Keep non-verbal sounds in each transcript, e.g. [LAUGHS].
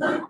Thank [LAUGHS] you.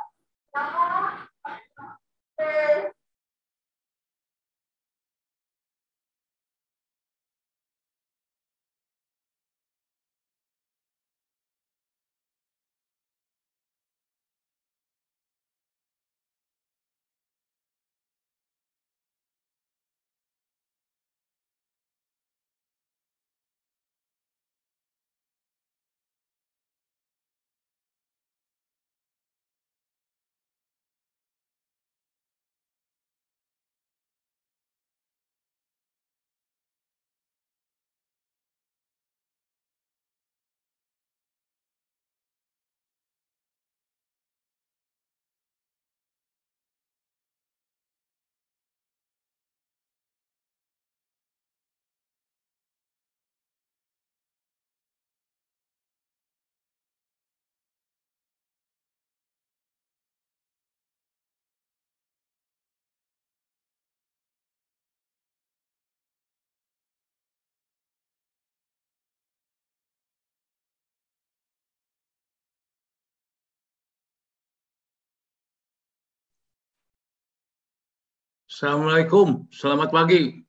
Assalamualaikum, selamat pagi.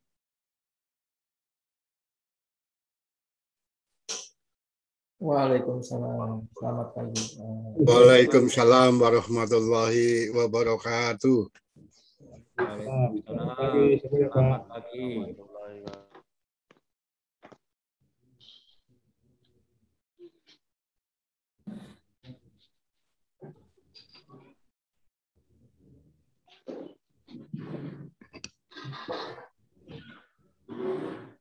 Waalaikumsalam, selamat pagi. Waalaikumsalam warahmatullahi wabarakatuh. Waalaikumsalam, selamat pagi. Thank you.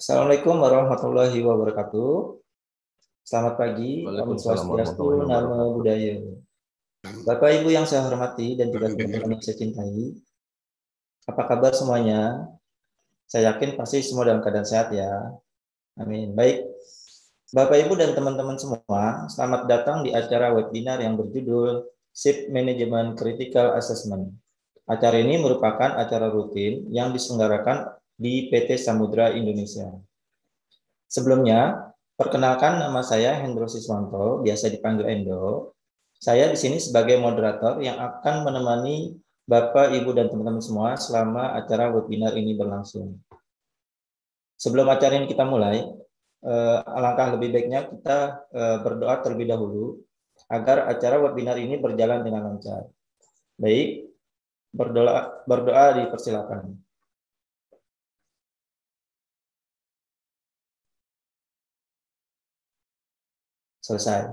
Assalamualaikum warahmatullahi wabarakatuh. Selamat pagi, Om Swastiastu, Namo Buddhaya. Bapak Ibu yang saya hormati dan juga teman-teman yang saya cintai, apa kabar semuanya? Saya yakin pasti semua dalam keadaan sehat ya. Amin. Baik, Bapak Ibu dan teman-teman semua, selamat datang di acara webinar yang berjudul SIP Management Critical Assessment. Acara ini merupakan acara rutin yang diselenggarakan di PT Samudra Indonesia. Sebelumnya, perkenalkan nama saya Hendro Siswanto, biasa dipanggil Endo. Saya di sini sebagai moderator yang akan menemani Bapak, Ibu, dan teman-teman semua selama acara webinar ini berlangsung. Sebelum acara ini kita mulai, eh, alangkah lebih baiknya kita eh, berdoa terlebih dahulu agar acara webinar ini berjalan dengan lancar. Baik, berdoa, berdoa dipersilakan. selesai.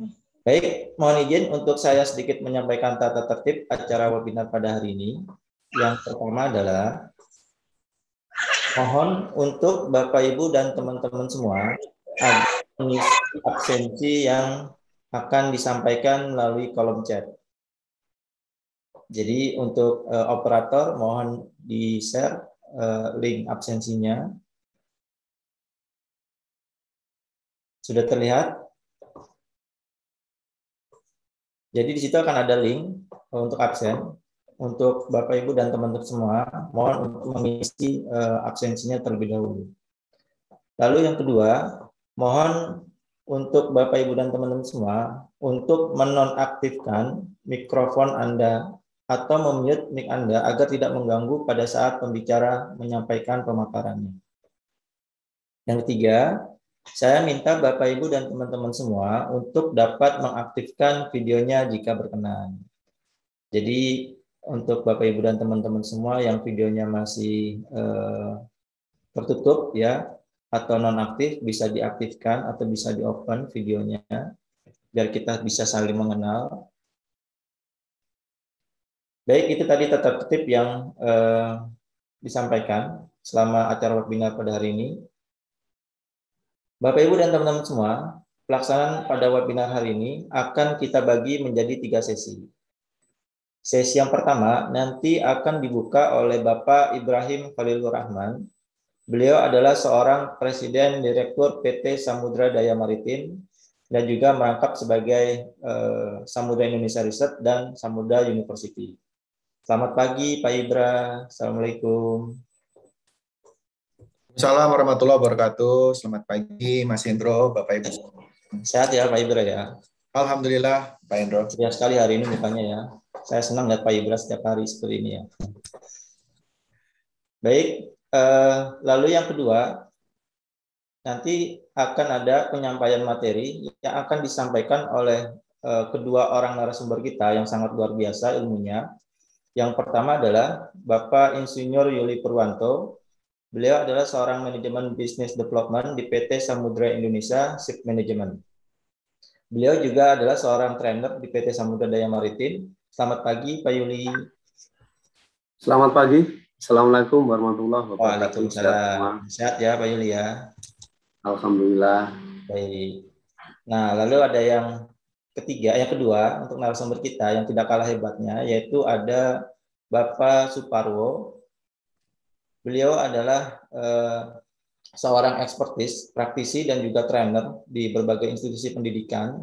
Hmm. Baik, mohon izin untuk saya sedikit menyampaikan tata tertib acara webinar pada hari ini. Yang pertama adalah mohon untuk Bapak Ibu dan teman-teman semua mengisi absensi yang akan disampaikan melalui kolom chat. Jadi untuk uh, operator mohon di-share uh, link absensinya. Sudah terlihat? Jadi di situ akan ada link eh, untuk absen untuk Bapak Ibu dan teman-teman semua mohon untuk mengisi uh, absensinya terlebih dahulu. Lalu yang kedua, mohon untuk Bapak Ibu dan teman-teman semua untuk menonaktifkan mikrofon Anda atau memute mic Anda agar tidak mengganggu pada saat pembicara menyampaikan pemaparannya. Yang ketiga, saya minta Bapak Ibu dan teman-teman semua untuk dapat mengaktifkan videonya jika berkenan. Jadi untuk Bapak Ibu dan teman-teman semua yang videonya masih eh, tertutup ya atau nonaktif bisa diaktifkan atau bisa diopen videonya biar kita bisa saling mengenal. Baik, itu tadi tetap tip yang eh, disampaikan selama acara webinar pada hari ini. Bapak Ibu dan teman-teman semua, pelaksanaan pada webinar hari ini akan kita bagi menjadi tiga sesi. Sesi yang pertama nanti akan dibuka oleh Bapak Ibrahim Khalilur Rahman. Beliau adalah seorang Presiden Direktur PT Samudra Daya Maritim dan juga merangkap sebagai eh, Samudra Indonesia Research dan Samudra University. Selamat pagi Pak Ibra, Assalamualaikum. Assalamualaikum warahmatullahi wabarakatuh. Selamat pagi Mas Indro, Bapak Ibu. Sehat ya Pak Ibra ya. Alhamdulillah Pak Indro. Ceria sekali hari ini mukanya ya. Saya senang lihat Pak Ibra setiap hari seperti ini ya. Baik, eh, lalu yang kedua nanti akan ada penyampaian materi yang akan disampaikan oleh eh, kedua orang narasumber kita yang sangat luar biasa ilmunya. Yang pertama adalah Bapak Insinyur Yuli Purwanto Beliau adalah seorang manajemen bisnis development di PT Samudra Indonesia Ship Management. Beliau juga adalah seorang trainer di PT Samudra Daya Maritim. Selamat pagi, Pak Yuli. Selamat pagi. Assalamualaikum warahmatullahi wabarakatuh. Waalaikumsalam. Sehat ya, Pak Yuli ya. Alhamdulillah. Baik. Nah, lalu ada yang ketiga, yang kedua untuk narasumber kita yang tidak kalah hebatnya, yaitu ada Bapak Suparwo Beliau adalah eh, seorang ekspertis, praktisi dan juga trainer di berbagai institusi pendidikan,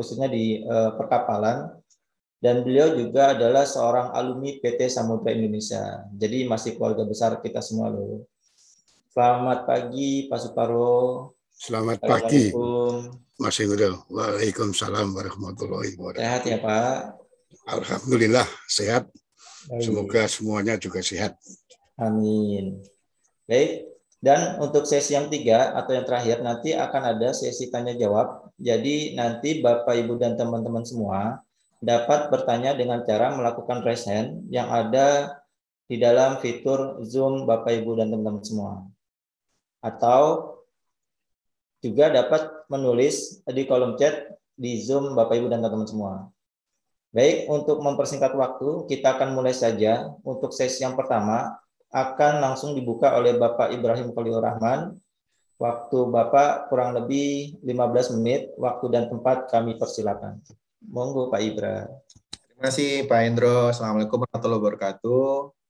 khususnya di eh, perkapalan. Dan beliau juga adalah seorang alumni PT Samudra Indonesia. Jadi masih keluarga besar kita semua loh. Selamat pagi Pak Suparo. Selamat pagi. Mas Indro. Waalaikumsalam warahmatullahi wabarakatuh. Sehat ya Pak. Alhamdulillah sehat. Baik. Semoga semuanya juga sehat. Amin. Baik, dan untuk sesi yang tiga atau yang terakhir nanti akan ada sesi tanya jawab. Jadi nanti Bapak Ibu dan teman-teman semua dapat bertanya dengan cara melakukan raise hand yang ada di dalam fitur Zoom Bapak Ibu dan teman-teman semua. Atau juga dapat menulis di kolom chat di Zoom Bapak Ibu dan teman-teman semua. Baik, untuk mempersingkat waktu, kita akan mulai saja untuk sesi yang pertama akan langsung dibuka oleh Bapak Ibrahim Khalil Rahman. Waktu Bapak kurang lebih 15 menit, waktu dan tempat kami persilakan. Monggo Pak Ibra. Terima kasih Pak Indro. Assalamualaikum warahmatullahi wabarakatuh.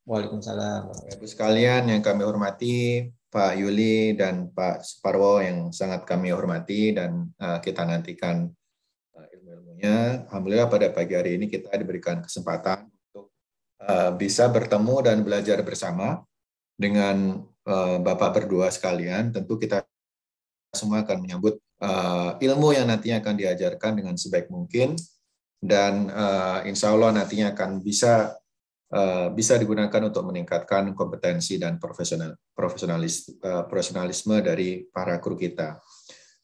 Waalaikumsalam. Ibu sekalian yang kami hormati, Pak Yuli dan Pak Sparwo yang sangat kami hormati dan eh, kita nantikan eh, ilmu-ilmunya. Alhamdulillah pada pagi hari ini kita diberikan kesempatan Eh, bisa bertemu dan belajar bersama dengan eh, Bapak berdua sekalian, tentu kita semua akan menyambut eh, ilmu yang nantinya akan diajarkan dengan sebaik mungkin dan insya Allah nantinya akan bisa bisa digunakan untuk meningkatkan kompetensi dan profesional profesionalis profesionalisme dari para kru kita.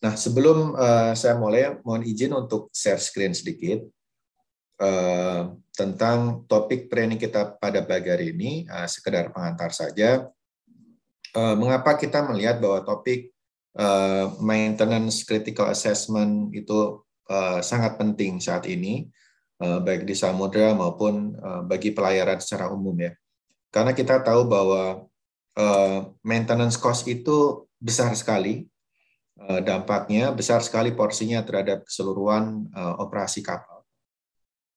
Nah, sebelum saya mulai, mohon izin untuk share screen sedikit. Eh, tentang topik training kita pada pagi ini, uh, sekedar pengantar saja. Eh, mengapa kita melihat bahwa topik maintenance critical assessment itu sangat penting saat ini, baik di samudra maupun bagi pelayaran secara umum ya. Karena kita tahu bahwa maintenance cost itu besar sekali dampaknya, besar sekali porsinya terhadap keseluruhan operasi kapal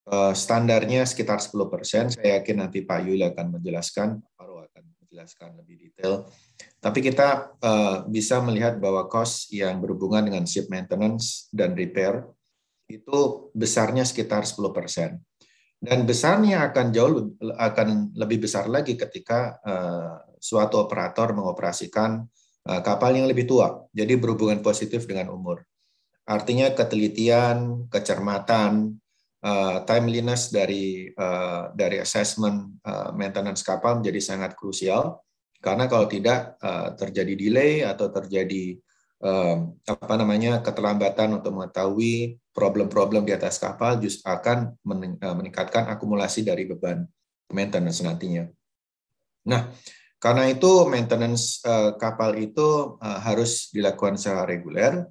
Eh, standarnya sekitar 10%. Saya yakin nanti Pak Yuli akan menjelaskan, Pak Paro akan menjelaskan lebih detail. Tapi kita eh, bisa melihat bahwa cost yang berhubungan dengan ship maintenance dan repair itu besarnya sekitar 10%. Dan besarnya akan jauh akan lebih besar lagi ketika eh, suatu operator mengoperasikan kapal yang lebih tua. Jadi berhubungan positif dengan umur. Artinya ketelitian, kecermatan, uh, timeliness dari uh, dari assessment uh, maintenance kapal menjadi sangat krusial karena kalau tidak uh, terjadi delay atau terjadi uh, apa namanya keterlambatan untuk mengetahui problem-problem di atas kapal justru akan meningkatkan akumulasi dari beban maintenance nantinya. Nah, karena itu maintenance uh, kapal itu uh, harus dilakukan secara reguler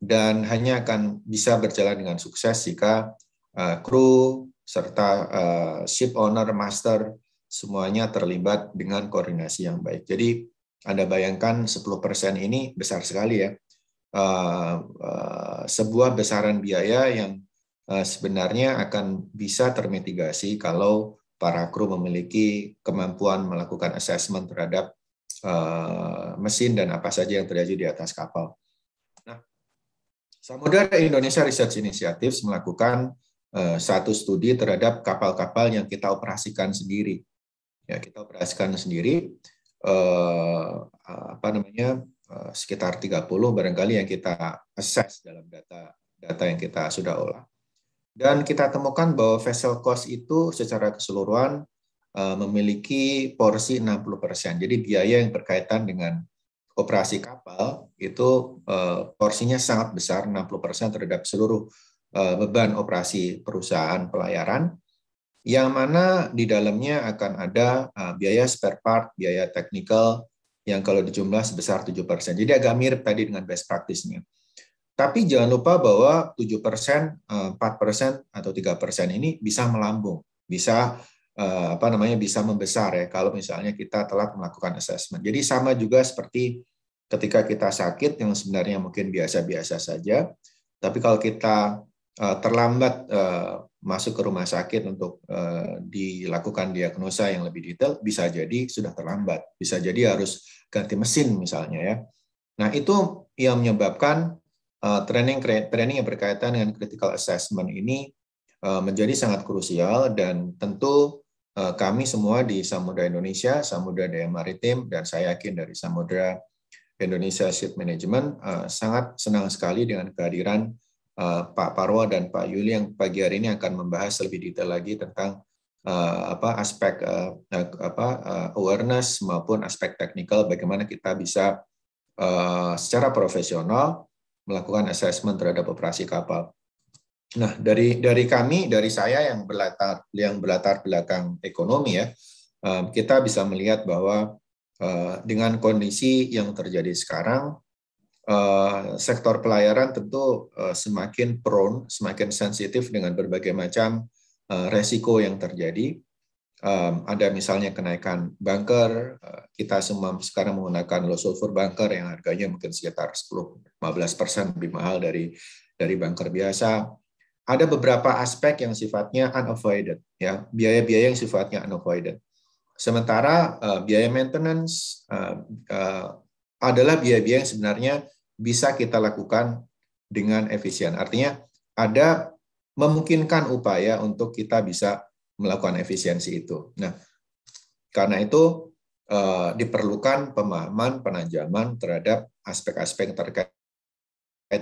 dan hanya akan bisa berjalan dengan sukses jika Eh, kru serta eh, ship owner, master, semuanya terlibat dengan koordinasi yang baik. Jadi Anda bayangkan 10% ini besar sekali ya. Eh, sebuah besaran biaya yang sebenarnya akan bisa termitigasi kalau para kru memiliki kemampuan melakukan assessment terhadap mesin dan apa saja yang terjadi di atas kapal. Nah, Samudera Indonesia Research Initiatives melakukan Eh, satu studi terhadap kapal-kapal yang kita operasikan sendiri. Ya, kita operasikan sendiri eh, apa namanya eh, sekitar 30 barangkali yang kita assess dalam data data yang kita sudah olah. Dan kita temukan bahwa vessel cost itu secara keseluruhan eh, memiliki porsi 60%. Jadi biaya yang berkaitan dengan operasi kapal itu eh, porsinya sangat besar 60% terhadap seluruh Eh, beban operasi perusahaan pelayaran yang mana di dalamnya akan ada eh, biaya spare part, biaya technical yang kalau dijumlah sebesar 7%. Jadi agak mirip tadi dengan best practice-nya. Tapi jangan lupa bahwa 7%, 4% eh, atau 3% ini bisa melambung, bisa apa namanya bisa membesar ya kalau misalnya kita telat melakukan assessment. Jadi sama juga seperti ketika kita sakit yang sebenarnya mungkin biasa-biasa saja, tapi kalau kita Eh, terlambat eh, masuk ke rumah sakit untuk eh, dilakukan diagnosa yang lebih detail, bisa jadi sudah terlambat, bisa jadi harus ganti mesin misalnya ya. Nah itu yang menyebabkan training training yang berkaitan dengan critical assessment ini menjadi sangat krusial dan tentu kami semua di Samudra Indonesia, Samudra Daya Maritim, dan saya yakin dari Samudra Indonesia Ship Management sangat senang sekali dengan kehadiran Eh, Pak Parwa dan Pak Yuli yang pagi hari ini akan membahas lebih detail lagi tentang eh, apa aspek eh, apa awareness maupun aspek teknikal bagaimana kita bisa secara profesional melakukan assessment terhadap operasi kapal. Nah, dari dari kami, dari saya yang berlatar yang berlatar belakang ekonomi ya, kita bisa melihat bahwa dengan kondisi yang terjadi sekarang Eh, sektor pelayaran tentu eh, semakin prone, semakin sensitif dengan berbagai macam eh, resiko yang terjadi. Ada misalnya kenaikan banker, kita semua sekarang menggunakan low sulfur banker yang harganya mungkin sekitar 10-15 lebih mahal dari dari bunker biasa. Ada beberapa aspek yang sifatnya unavoided, ya biaya-biaya yang sifatnya unavoided. Sementara biaya maintenance adalah biaya-biaya yang sebenarnya bisa kita lakukan dengan efisien. Artinya ada memungkinkan upaya untuk kita bisa melakukan efisiensi itu. Nah, karena itu eh, diperlukan pemahaman penajaman terhadap aspek-aspek terkait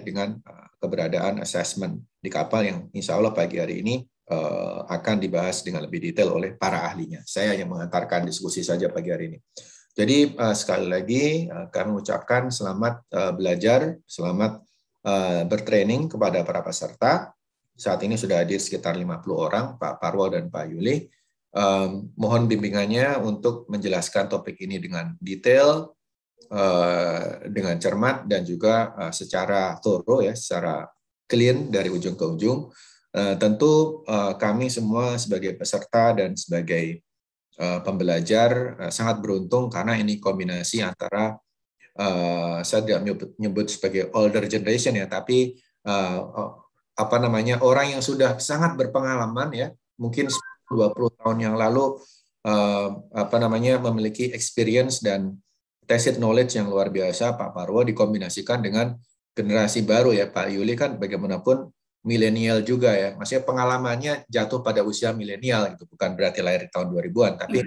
dengan eh, keberadaan assessment di kapal yang insya Allah pagi hari ini eh, akan dibahas dengan lebih detail oleh para ahlinya. Saya hanya mengantarkan diskusi saja pagi hari ini. Jadi uh, sekali lagi uh, kami ucapkan selamat uh, belajar, selamat uh, bertraining kepada para peserta. Saat ini sudah hadir sekitar 50 orang, Pak Parwo dan Pak Yuli. Uh, mohon bimbingannya untuk menjelaskan topik ini dengan detail, uh, dengan cermat dan juga uh, secara thorough ya, secara clean dari ujung ke ujung. Uh, tentu uh, kami semua sebagai peserta dan sebagai Eh, pembelajar eh, sangat beruntung karena ini kombinasi antara eh, saya tidak menyebut, sebagai older generation ya, tapi apa namanya orang yang sudah sangat berpengalaman ya, mungkin 20 tahun yang lalu apa namanya memiliki experience dan tacit knowledge yang luar biasa Pak Parwo dikombinasikan dengan generasi baru ya Pak Yuli kan bagaimanapun milenial juga ya. Maksudnya pengalamannya jatuh pada usia milenial gitu, bukan berarti lahir di tahun 2000-an, tapi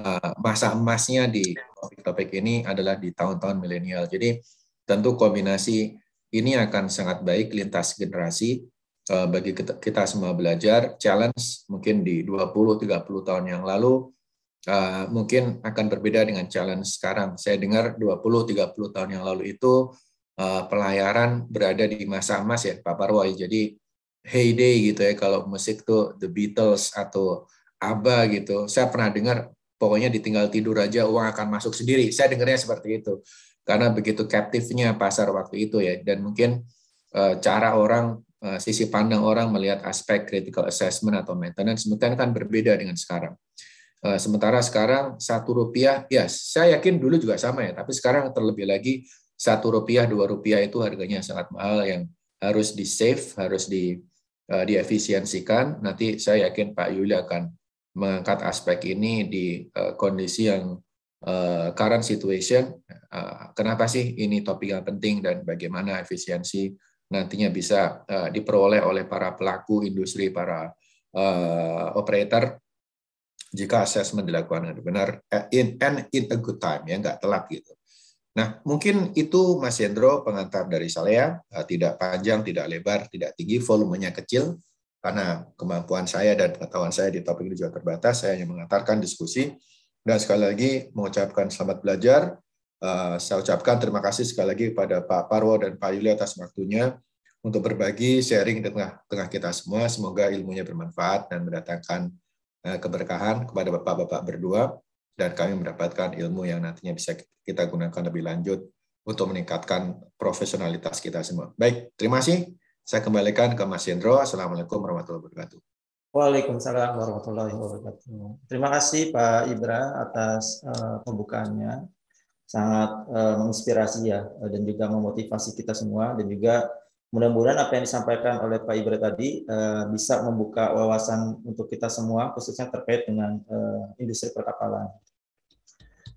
uh, masa emasnya di topik-topik ini adalah di tahun-tahun milenial. Jadi tentu kombinasi ini akan sangat baik lintas generasi eh, bagi kita, semua belajar. Challenge mungkin di 20-30 tahun yang lalu eh, mungkin akan berbeda dengan challenge sekarang. Saya dengar 20-30 tahun yang lalu itu Eh, pelayaran berada di masa emas ya Pak Parwo. Jadi heyday gitu ya kalau musik tuh The Beatles atau ABBA gitu. Saya pernah dengar pokoknya ditinggal tidur aja uang akan masuk sendiri. Saya dengarnya seperti itu. Karena begitu captive-nya pasar waktu itu ya dan mungkin eh, cara orang eh, sisi pandang orang melihat aspek critical assessment atau maintenance sebetulnya kan berbeda dengan sekarang. sementara sekarang satu rupiah, ya saya yakin dulu juga sama ya, tapi sekarang terlebih lagi satu rupiah dua rupiah itu harganya sangat mahal yang harus di save harus di uh, diefisiensikan nanti saya yakin Pak Yuli akan mengangkat aspek ini di uh, kondisi yang uh, current situation uh, kenapa sih ini topik yang penting dan bagaimana efisiensi nantinya bisa uh, diperoleh oleh para pelaku industri para uh, operator jika assessment dilakukan dengan benar in and in a good time ya nggak telat gitu Nah, mungkin itu Mas Hendro pengantar dari saya, eh, tidak panjang, tidak lebar, tidak tinggi, volumenya kecil, karena kemampuan saya dan pengetahuan saya di topik ini juga terbatas, saya hanya mengantarkan diskusi. Dan sekali lagi mengucapkan selamat belajar, eh, saya ucapkan terima kasih sekali lagi kepada Pak Parwo dan Pak Yuli atas waktunya untuk berbagi, sharing di tengah-tengah kita semua. Semoga ilmunya bermanfaat dan mendatangkan eh, keberkahan kepada Bapak-Bapak berdua dan kami mendapatkan ilmu yang nantinya bisa kita gunakan lebih lanjut untuk meningkatkan profesionalitas kita semua. Baik, terima kasih. Saya kembalikan ke Mas Hendro. Assalamualaikum warahmatullahi wabarakatuh. Waalaikumsalam warahmatullahi wabarakatuh. Terima kasih Pak Ibra atas uh, pembukaannya. Sangat eh, menginspirasi ya eh, dan juga memotivasi kita semua dan juga Mudah-mudahan apa yang disampaikan oleh Pak Ibra tadi uh, bisa membuka wawasan untuk kita semua, khususnya terkait dengan uh, industri perkapalan.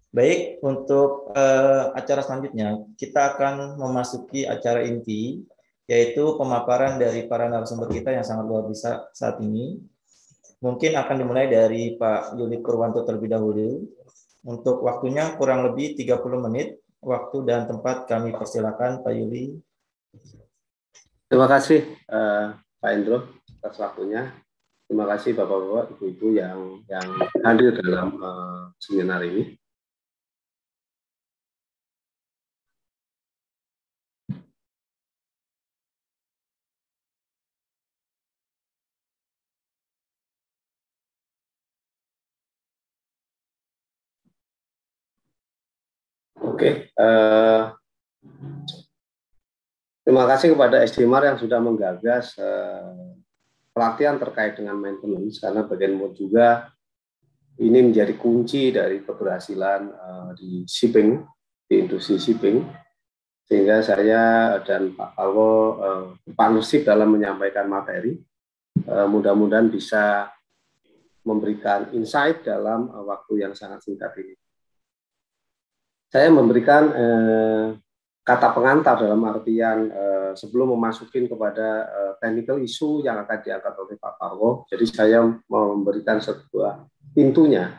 Baik, untuk uh, acara selanjutnya, kita akan memasuki acara inti, yaitu pemaparan dari para narasumber kita yang sangat luar biasa saat ini. Mungkin akan dimulai dari Pak Yuli Purwanto terlebih dahulu. Untuk waktunya kurang lebih 30 menit, waktu dan tempat kami persilakan Pak Yuli Terima kasih uh, Pak Endro atas waktunya. Terima kasih Bapak-bapak, Ibu-ibu yang yang hadir dalam uh, seminar ini. Oke, okay, uh, eh, Terima kasih kepada SDMAR yang sudah menggagas eh, pelatihan terkait dengan maintenance karena bagian mod juga ini menjadi kunci dari keberhasilan eh, di shipping di industri shipping sehingga saya dan Pak Palwo eh, partnership dalam menyampaikan materi eh, mudah-mudahan bisa memberikan insight dalam eh, waktu yang sangat singkat ini. Saya memberikan eh, kata pengantar dalam artian eh, sebelum memasukin kepada eh, technical issue yang akan diangkat oleh Pak Parwo. Jadi saya memberikan sebuah pintunya.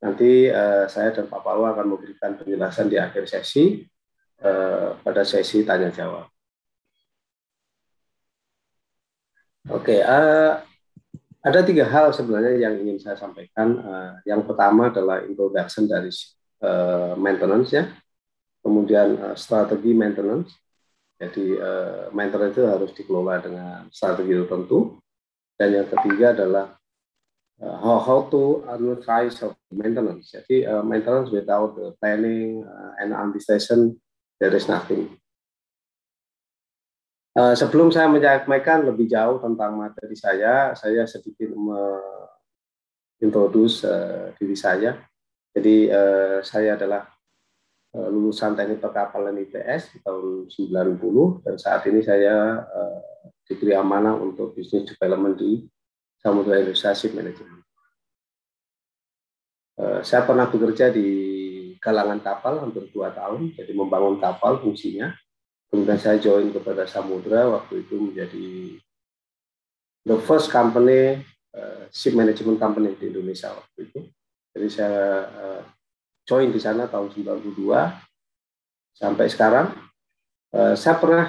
Nanti eh, saya dan Pak Parwo akan memberikan penjelasan di akhir sesi eh, pada sesi tanya jawab. Oke, eh, ada tiga hal sebenarnya yang ingin saya sampaikan. Eh, yang pertama adalah introduction dari eh, maintenance ya kemudian eh, strategi maintenance. Jadi eh, maintenance itu harus dikelola dengan strategi tertentu. Dan yang ketiga adalah eh, how, how to advertise maintenance. Jadi uh, maintenance without the planning and anticipation there is nothing. sebelum saya menyampaikan lebih jauh tentang materi saya, saya sedikit mengintroduce uh, diri saya. Jadi saya adalah Eh, lulusan teknik perkapalan ITS di tahun 90 dan saat ini saya uh, diberi amanah untuk bisnis development di Samudra Indonesia Ship Uh, saya pernah bekerja di kalangan kapal hampir dua tahun, jadi membangun kapal fungsinya. Kemudian saya join kepada Samudra waktu itu menjadi the first company eh, ship management company di Indonesia waktu itu. Jadi saya join di sana tahun 92 sampai sekarang. Eh, saya pernah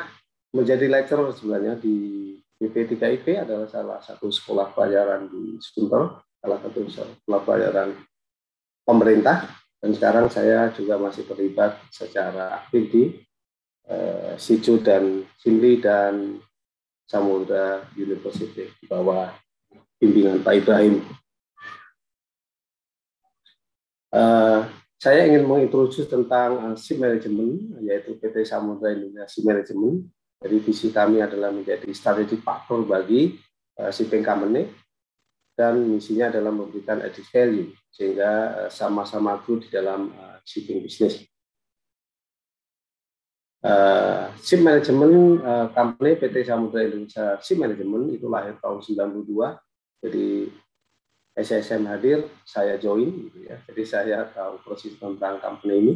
menjadi lecturer sebenarnya di BP3IP adalah salah satu sekolah pelajaran di Sunter, salah satu sekolah pelajaran pemerintah. Dan sekarang saya juga masih terlibat secara aktif di eh, Siju dan Simli dan Samudra University di bawah pimpinan Pak Ibrahim. Uh, saya ingin mengintroduksi tentang eh, SIM Management, yaitu PT Samudra Indonesia SIM Management. Jadi visi kami adalah menjadi strategic partner bagi uh, eh, shipping company dan misinya adalah memberikan added value sehingga eh, sama-sama uh, di dalam uh, shipping bisnis. Uh, Management uh, Company PT Samudra Indonesia SIP Management itu lahir tahun 92. Jadi SSM hadir, saya join, gitu ya. jadi saya tahu proses tentang company ini.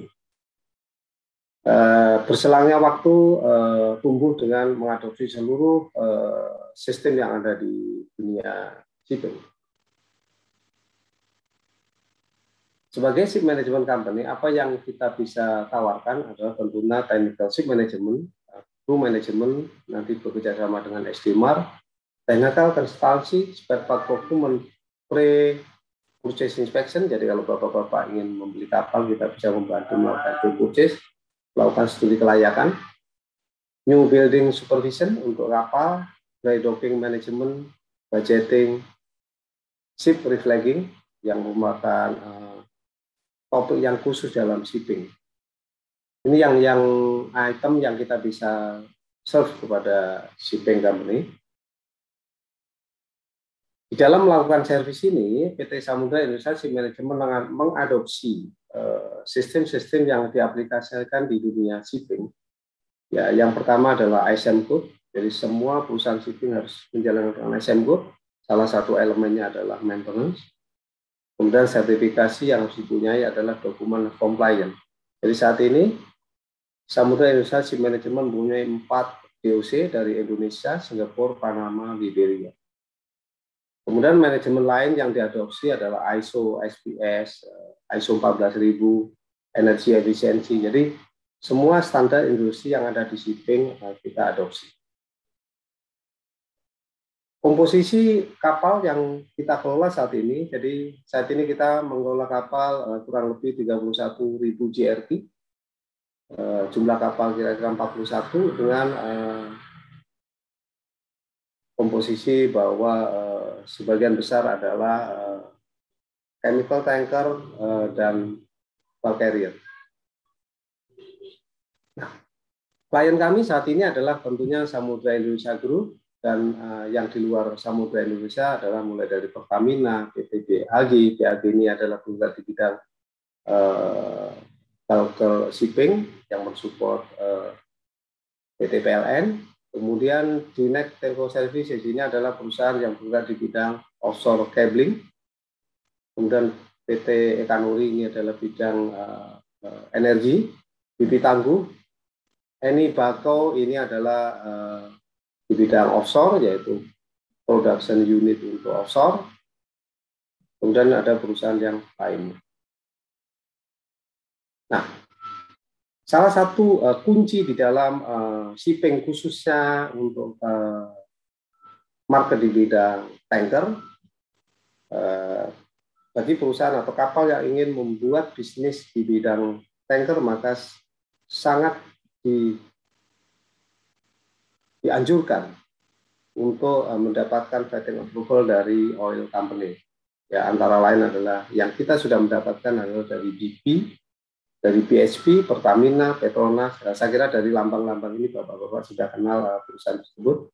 Uh, berselangnya waktu uh, tumbuh dengan mengadopsi seluruh uh, sistem yang ada di dunia sipil. Sebagai SIP Management Company, apa yang kita bisa tawarkan adalah tentunya technical SIP Management, crew management, nanti bekerja sama dengan SDMAR, technical consultancy, spare part procurement, pre purchase inspection. Jadi kalau bapak-bapak ingin membeli kapal, kita bisa membantu melakukan pre purchase, melakukan studi kelayakan, new building supervision untuk kapal, dry docking management, budgeting, ship reflagging yang merupakan uh, eh, topik yang khusus dalam shipping. Ini yang yang item yang kita bisa serve kepada shipping company. Di dalam melakukan servis ini, PT Samudra Sea Management mengadopsi eh, sistem-sistem yang diaplikasikan di dunia shipping. Ya, yang pertama adalah ISM Group. Jadi semua perusahaan shipping harus menjalankan ISM Group. Salah satu elemennya adalah maintenance. Kemudian sertifikasi yang harus dipunyai adalah dokumen compliant. Jadi saat ini Samudra Sea Management mempunyai empat DOC dari Indonesia, Singapura, Panama, Liberia. Kemudian manajemen lain yang diadopsi adalah ISO, SPS, ISO 14000, energi efisiensi. Jadi semua standar industri yang ada di shipping eh, kita adopsi. Komposisi kapal yang kita kelola saat ini, jadi saat ini kita mengelola kapal eh, kurang lebih 31.000 GRT. Eh, jumlah kapal kira-kira 41 dengan komposisi bahwa sebagian besar adalah eh, chemical tanker eh, dan bulk carrier. Nah, klien kami saat ini adalah tentunya Samudra Indonesia Group dan eh, yang di luar Samudra Indonesia adalah mulai dari Pertamina, PT BAG, PAG ini adalah perusahaan di bidang bulk shipping yang mensupport PT PLN, Kemudian Junek Telco Services ini adalah perusahaan yang bergerak di bidang offshore cabling. Kemudian PT Ekanuri ini adalah bidang uh, uh, energi. BP Tangguh, Eni Bakau ini adalah uh, di bidang offshore yaitu production unit untuk offshore. Kemudian ada perusahaan yang lain. Nah, salah satu uh, kunci di dalam uh, shipping khususnya untuk uh, market di bidang tanker eh, bagi perusahaan atau kapal yang ingin membuat bisnis di bidang tanker maka sangat di, dianjurkan untuk eh, mendapatkan vetting approval dari oil company ya antara lain adalah yang kita sudah mendapatkan adalah dari BP dari BHP, Pertamina, Petronas. Nah, saya kira dari lambang-lambang ini Bapak-bapak sudah kenal eh, perusahaan tersebut.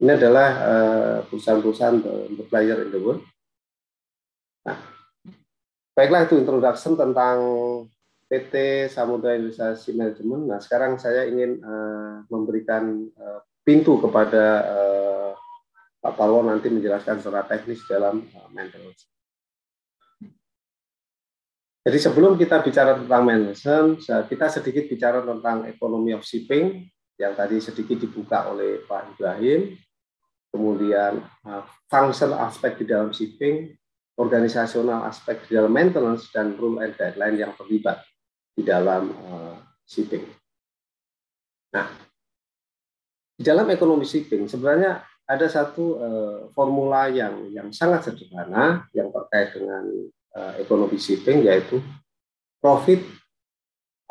Ini adalah eh, perusahaan-perusahaan untuk player in the world. Nah, baiklah itu introduction tentang PT Samudra Indonesia Manajemen. Nah, sekarang saya ingin uh, memberikan uh, pintu kepada uh, Pak Palwo nanti menjelaskan secara teknis dalam uh, maintenance. Jadi sebelum kita bicara tentang Manson, kita sedikit bicara tentang ekonomi of shipping yang tadi sedikit dibuka oleh Pak Ibrahim. Kemudian eh, function aspek di dalam shipping, organisasional aspek di dalam maintenance, dan rule and guideline yang terlibat di dalam eh, shipping. Nah, di dalam ekonomi shipping sebenarnya ada satu eh, formula yang yang sangat sederhana yang terkait dengan Eh, ekonomi shipping yaitu profit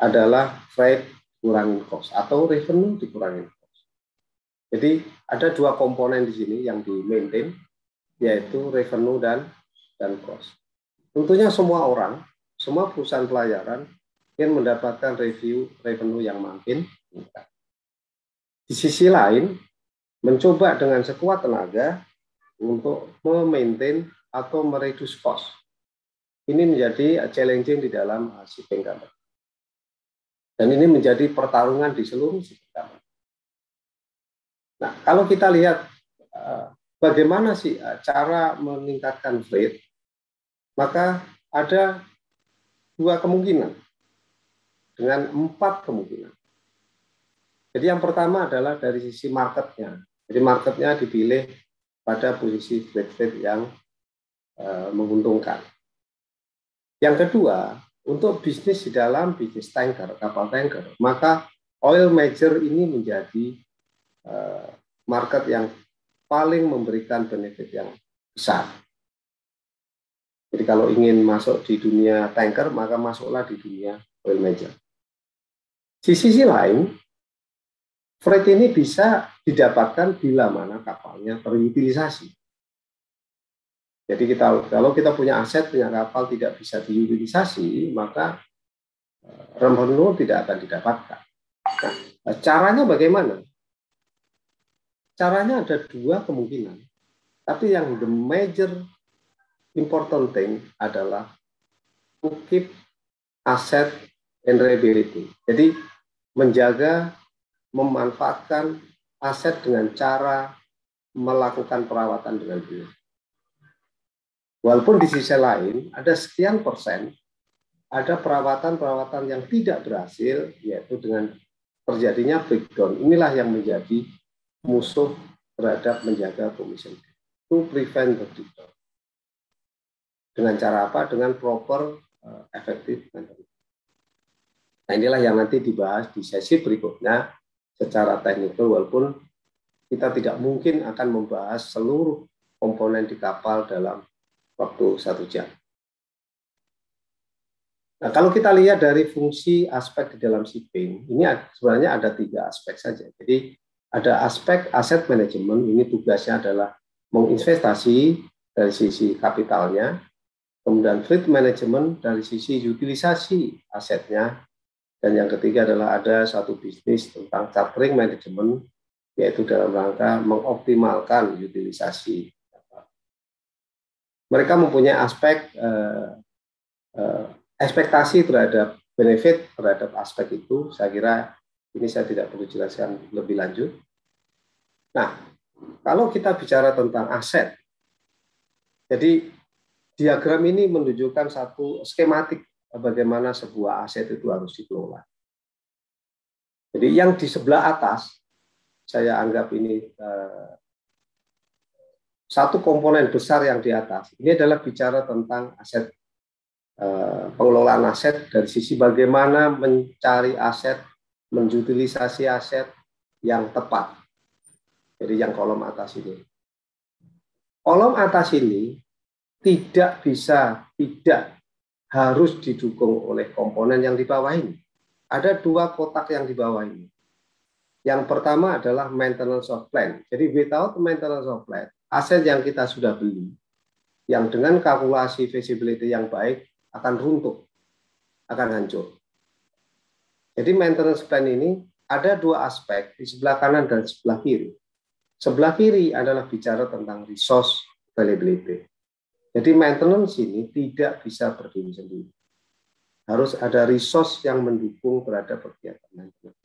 adalah freight kurangin cost atau revenue dikurangin cost. Jadi ada dua komponen di sini yang di maintain yaitu revenue dan dan cost. Tentunya semua orang, semua perusahaan pelayaran ingin mendapatkan review revenue yang makin meningkat. Di sisi lain, mencoba dengan sekuat tenaga untuk memaintain atau mereduce cost ini menjadi challenging di dalam shipping company. Dan ini menjadi pertarungan di seluruh shipping company. Nah, kalau kita lihat eh, bagaimana sih eh, cara meningkatkan fleet, maka ada dua kemungkinan dengan empat kemungkinan. Jadi yang pertama adalah dari sisi marketnya. Jadi marketnya dipilih pada posisi fleet yang eh, menguntungkan. Yang kedua, untuk bisnis di dalam bisnis tanker, kapal tanker, maka oil major ini menjadi eh, market yang paling memberikan benefit yang besar. Jadi kalau ingin masuk di dunia tanker, maka masuklah di dunia oil major. Di sisi lain, freight ini bisa didapatkan bila mana kapalnya terutilisasi. Jadi kita kalau kita punya aset, punya kapal tidak bisa diutilisasi, maka eh, revenue tidak akan didapatkan. Nah, caranya bagaimana? Caranya ada dua kemungkinan. Tapi yang the major important thing adalah to keep aset and liability. Jadi menjaga, memanfaatkan aset dengan cara melakukan perawatan dengan benar. Walaupun di sisi lain ada sekian persen ada perawatan-perawatan yang tidak berhasil yaitu dengan terjadinya breakdown. Inilah yang menjadi musuh terhadap menjaga commission to prevent the breakdown. Dengan cara apa? Dengan proper uh, effective maintenance. Nah inilah yang nanti dibahas di sesi berikutnya secara teknikal walaupun kita tidak mungkin akan membahas seluruh komponen di kapal dalam waktu satu jam. Nah, kalau kita lihat dari fungsi aspek di dalam shipping, ini sebenarnya ada tiga aspek saja. Jadi ada aspek aset manajemen, ini tugasnya adalah menginvestasi dari sisi kapitalnya, kemudian fleet management dari sisi utilisasi asetnya, dan yang ketiga adalah ada satu bisnis tentang chartering management, yaitu dalam rangka mengoptimalkan utilisasi mereka mempunyai aspek uh, uh, ekspektasi terhadap benefit terhadap aspek itu. Saya kira ini saya tidak perlu jelaskan lebih lanjut. Nah, kalau kita bicara tentang aset, jadi diagram ini menunjukkan satu skematik bagaimana sebuah aset itu harus dikelola. Jadi yang di sebelah atas saya anggap ini eh, satu komponen besar yang di atas. Ini adalah bicara tentang aset eh, pengelolaan aset dari sisi bagaimana mencari aset, menjutilisasi aset yang tepat. Jadi yang kolom atas ini. Kolom atas ini tidak bisa, tidak harus didukung oleh komponen yang di bawah ini. Ada dua kotak yang di bawah ini. Yang pertama adalah maintenance of plan. Jadi without maintenance of plan aset yang kita sudah beli, yang dengan kalkulasi visibility yang baik akan runtuh, akan hancur. Jadi maintenance plan ini ada dua aspek di sebelah kanan dan sebelah kiri. Sebelah kiri adalah bicara tentang resource availability. Jadi maintenance ini tidak bisa berdiri sendiri. Harus ada resource yang mendukung terhadap kegiatan maintenance.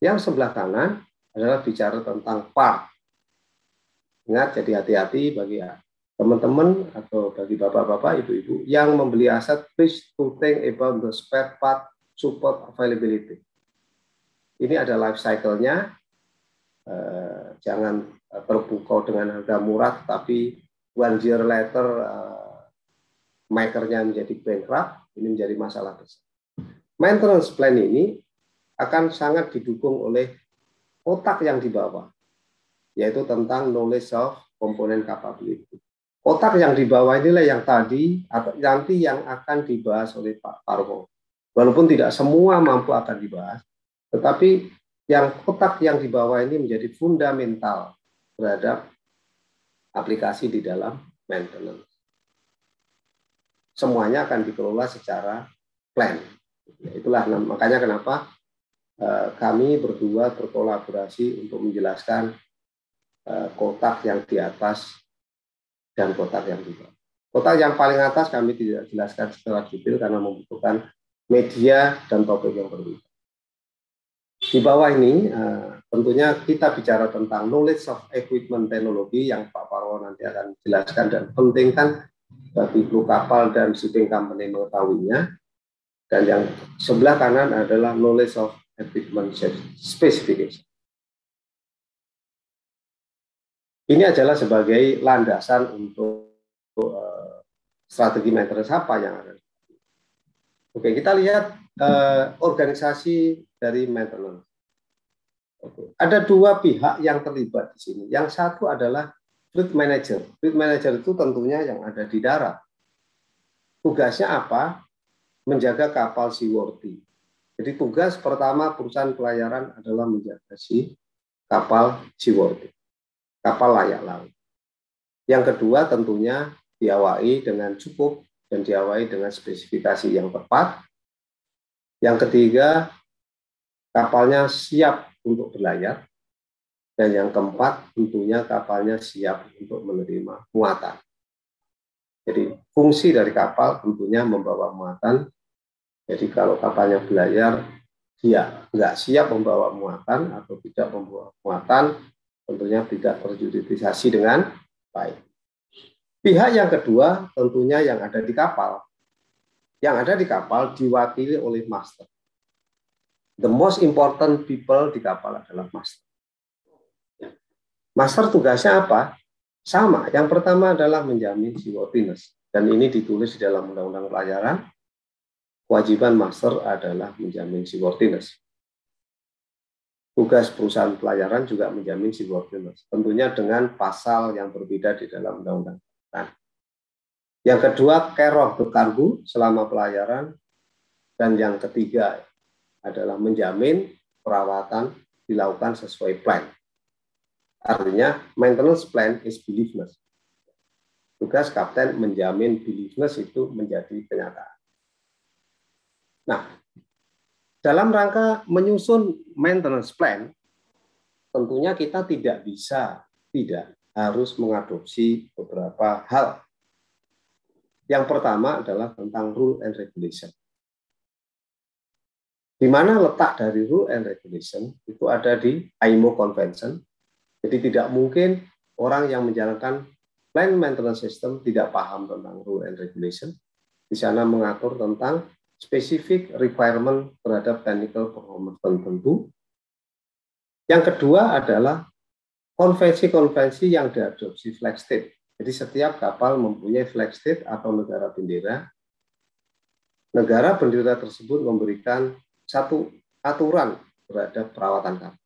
Yang sebelah kanan adalah bicara tentang part Ingat, ya, jadi hati-hati bagi ah, teman-teman atau bagi bapak-bapak, ibu-ibu yang membeli aset, please to think about the spare part support availability. Ini ada life cycle-nya. Eh, jangan eh, terpukau dengan harga murah, tapi one year later eh, makernya menjadi bankrupt, ini menjadi masalah besar. Maintenance plan ini akan sangat didukung oleh otak yang dibawa yaitu tentang knowledge of component capability. otak yang di bawah inilah yang tadi atau nanti yang akan dibahas oleh Pak Parvo Walaupun tidak semua mampu akan dibahas, tetapi yang otak yang di bawah ini menjadi fundamental terhadap aplikasi di dalam maintenance. Semuanya akan dikelola secara plan. Itulah makanya kenapa eh, kami berdua berkolaborasi untuk menjelaskan Eh, kotak yang di atas dan kotak yang di bawah. Kotak yang paling atas kami tidak jelaskan secara detail karena membutuhkan media dan topik yang berbeda. Di bawah ini eh, tentunya kita bicara tentang knowledge of equipment teknologi yang Pak Parwo nanti akan jelaskan dan pentingkan bagi kru kapal dan shipping company mengetahuinya. Dan yang sebelah kanan adalah knowledge of equipment specification. Ini adalah sebagai landasan untuk, uh, strategi maintenance apa yang ada. Oke, kita lihat uh, organisasi dari maintenance. Oke. Ada dua pihak yang terlibat di sini. Yang satu adalah fleet manager. Fleet manager itu tentunya yang ada di darat. Tugasnya apa? Menjaga kapal seaworthy. Jadi tugas pertama perusahaan pelayaran adalah menjaga si kapal seaworthy kapal layak laut. Yang kedua tentunya diawali dengan cukup dan diawali dengan spesifikasi yang tepat. Yang ketiga, kapalnya siap untuk berlayar. Dan yang keempat, tentunya kapalnya siap untuk menerima muatan. Jadi fungsi dari kapal tentunya membawa muatan. Jadi kalau kapalnya berlayar, dia nggak siap membawa muatan atau tidak membawa muatan, tentunya tidak terjudisiasi dengan baik. Pihak yang kedua tentunya yang ada di kapal. Yang ada di kapal diwakili oleh master. The most important people di kapal adalah master. Ya. Master tugasnya apa? Sama. Yang pertama adalah menjamin seaworthiness. Dan ini ditulis di dalam Undang-Undang Pelayaran. Kewajiban master adalah menjamin seaworthiness tugas perusahaan pelayaran juga menjamin subordinasi. Tentunya dengan pasal yang berbeda di dalam undang-undang. Nah, yang kedua, care of the cargo selama pelayaran. Dan yang ketiga adalah menjamin perawatan dilakukan sesuai plan. Artinya, maintenance plan is believeness. Tugas kapten menjamin believeness itu menjadi kenyataan. Nah, dalam rangka menyusun maintenance plan, tentunya kita tidak bisa tidak harus mengadopsi beberapa hal. Yang pertama adalah tentang rule and regulation. Di mana letak dari rule and regulation itu ada di IMO Convention. Jadi tidak mungkin orang yang menjalankan plan maintenance system tidak paham tentang rule and regulation. Di sana mengatur tentang spesifik requirement terhadap technical performance tertentu. Yang kedua adalah konvensi-konvensi yang diadopsi flag state. Jadi setiap kapal mempunyai flag state atau negara bendera. Negara bendera tersebut memberikan satu aturan terhadap perawatan kapal.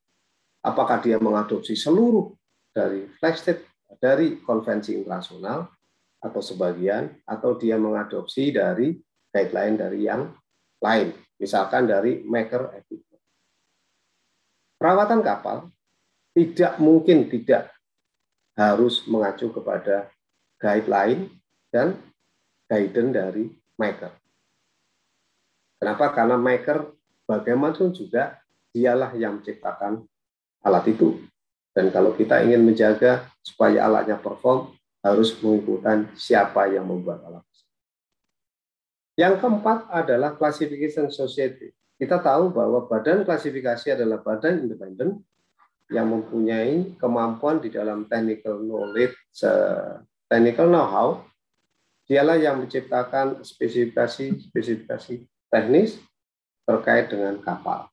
Apakah dia mengadopsi seluruh dari flag state dari konvensi internasional atau sebagian atau dia mengadopsi dari guideline dari yang lain, misalkan dari maker equipment. Perawatan kapal tidak mungkin tidak harus mengacu kepada guideline dan guidance dari maker. Kenapa? Karena maker bagaimanapun juga dialah yang menciptakan alat itu. Dan kalau kita ingin menjaga supaya alatnya perform, harus mengikuti siapa yang membuat alat. Yang keempat adalah classification society. Kita tahu bahwa badan klasifikasi adalah badan independen yang mempunyai kemampuan di dalam technical knowledge, technical know-how. Dialah yang menciptakan spesifikasi-spesifikasi teknis terkait dengan kapal.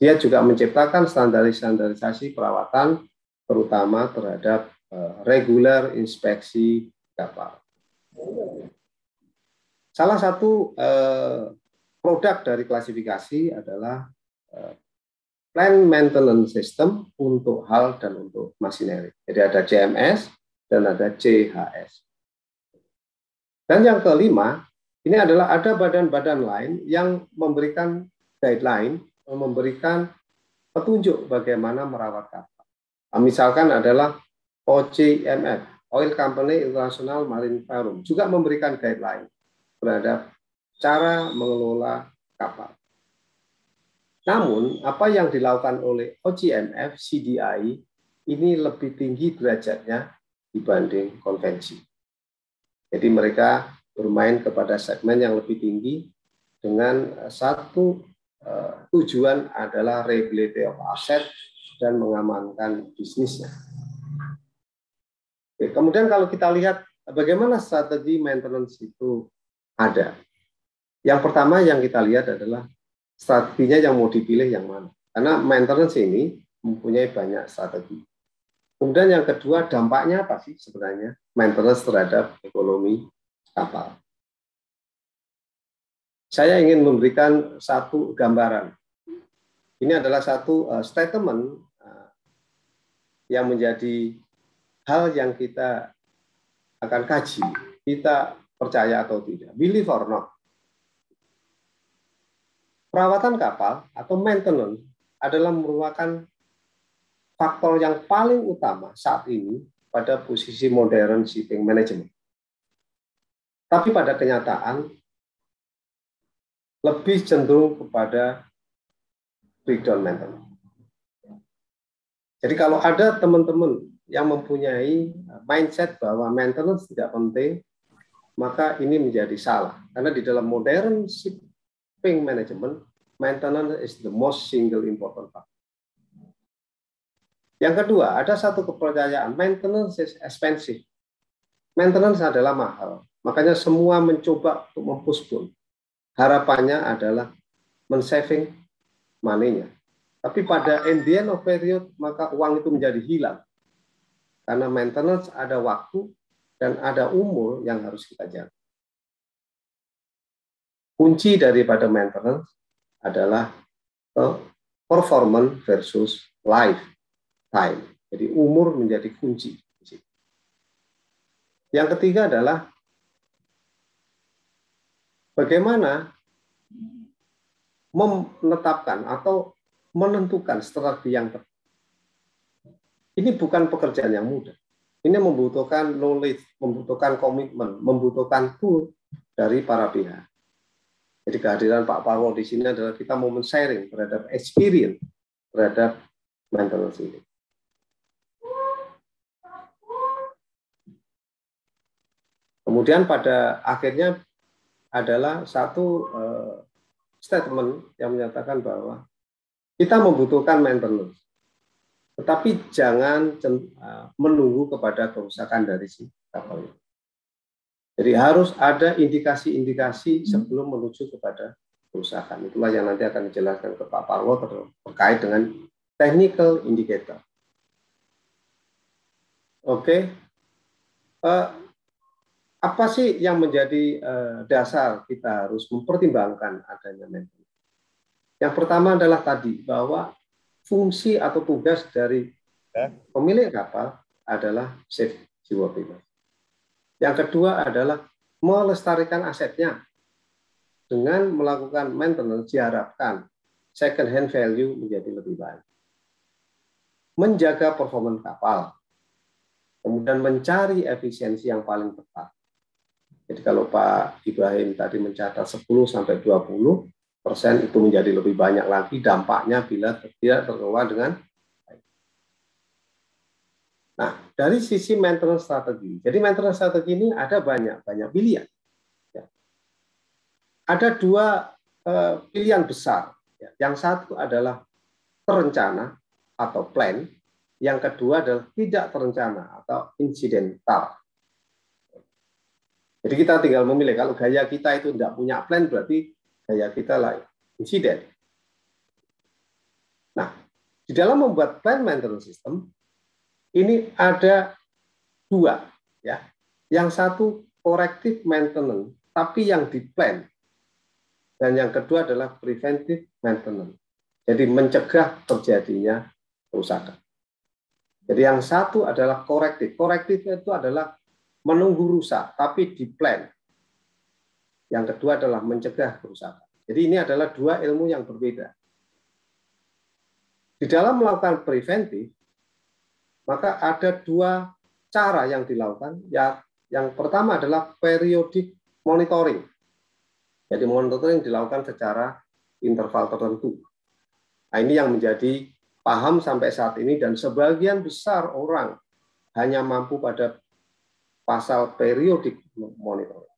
Dia juga menciptakan standarisasi perawatan terutama terhadap eh, regular inspeksi kapal. Salah satu eh, produk dari klasifikasi adalah eh, plan maintenance system untuk hal dan untuk masineri. Jadi ada CMS dan ada CHS. Dan yang kelima, ini adalah ada badan-badan lain yang memberikan guideline, memberikan petunjuk bagaimana merawat kapal. Nah, misalkan adalah OCMF, Oil Company International Marine Forum, juga memberikan guideline terhadap cara mengelola kapal. Namun, apa yang dilakukan oleh OGMF CDI ini lebih tinggi derajatnya dibanding konvensi. Jadi mereka bermain kepada segmen yang lebih tinggi dengan eh, satu eh, tujuan adalah reliability of asset dan mengamankan bisnisnya. Oke, kemudian kalau kita lihat bagaimana strategi maintenance itu ada. Yang pertama yang kita lihat adalah strateginya yang mau dipilih yang mana. Karena maintenance ini mempunyai banyak strategi. Kemudian yang kedua, dampaknya apa sih sebenarnya maintenance terhadap ekonomi kapal? Saya ingin memberikan satu gambaran. Ini adalah satu eh, statement eh, yang menjadi hal yang kita akan kaji. Kita percaya atau tidak, believe or not. Perawatan kapal atau maintenance adalah merupakan faktor yang paling utama saat ini pada posisi modern shipping management. Tapi pada kenyataan, lebih cenderung kepada breakdown maintenance. Jadi kalau ada teman-teman yang mempunyai mindset bahwa maintenance tidak penting, maka ini menjadi salah. Karena di dalam modern shipping management, maintenance is the most single important part. Yang kedua, ada satu kepercayaan, maintenance is expensive. Maintenance adalah mahal. Makanya semua mencoba untuk mempuspun Harapannya adalah men-saving money-nya. Tapi pada end end of period, maka uang itu menjadi hilang. Karena maintenance ada waktu, dan ada umur yang harus kita jaga. Kunci daripada maintenance adalah eh, performance versus life time. Jadi umur menjadi kunci. Yang ketiga adalah bagaimana menetapkan atau menentukan strategi yang tepat. Ini bukan pekerjaan yang mudah. Ini membutuhkan knowledge, membutuhkan komitmen, membutuhkan tool dari para pihak. Jadi kehadiran Pak Parwo di sini adalah kita mau sharing terhadap experience terhadap maintenance ini. Kemudian pada akhirnya adalah satu eh, statement yang menyatakan bahwa kita membutuhkan maintenance. Tetapi jangan ah, menunggu kepada kerusakan dari si kapal itu. Jadi harus ada indikasi-indikasi hmm. sebelum menuju kepada kerusakan. Itulah yang nanti akan dijelaskan ke Pak Parwo terkait dengan technical indicator. Oke, okay. uh, eh, apa sih yang menjadi uh, dasar kita harus mempertimbangkan adanya maintenance? Yang pertama adalah tadi bahwa fungsi atau tugas dari ya. pemilik kapal adalah safe. jiwa prima. Yang kedua adalah melestarikan asetnya dengan melakukan maintenance diharapkan second hand value menjadi lebih baik. Menjaga performa kapal, kemudian mencari efisiensi yang paling tepat. Jadi kalau Pak Ibrahim tadi mencatat 10 sampai 20, persen itu menjadi lebih banyak lagi dampaknya bila tidak terkelola dengan baik. Nah, dari sisi maintenance strategi. Jadi maintenance strategi ini ada banyak, banyak pilihan. Ya. Ada dua uh, pilihan besar. Ya. Yang satu adalah terencana atau plan. Yang kedua adalah tidak terencana atau insidental. Jadi kita tinggal memilih. Kalau gaya kita itu tidak punya plan, berarti gaya kita lain insiden. Nah, di dalam membuat plan maintenance system ini ada dua ya. Yang satu corrective maintenance, tapi yang di plan. Dan yang kedua adalah preventive maintenance. Jadi mencegah terjadinya kerusakan. Jadi yang satu adalah korektif. Korektif itu adalah menunggu rusak, tapi di plan. Yang kedua adalah mencegah kerusakan. Jadi ini adalah dua ilmu yang berbeda. Di dalam melakukan preventif, maka ada dua cara yang dilakukan. Ya, yang pertama adalah periodik monitoring. Jadi monitoring dilakukan secara interval tertentu. Nah, ini yang menjadi paham sampai saat ini dan sebagian besar orang hanya mampu pada pasal periodik monitoring.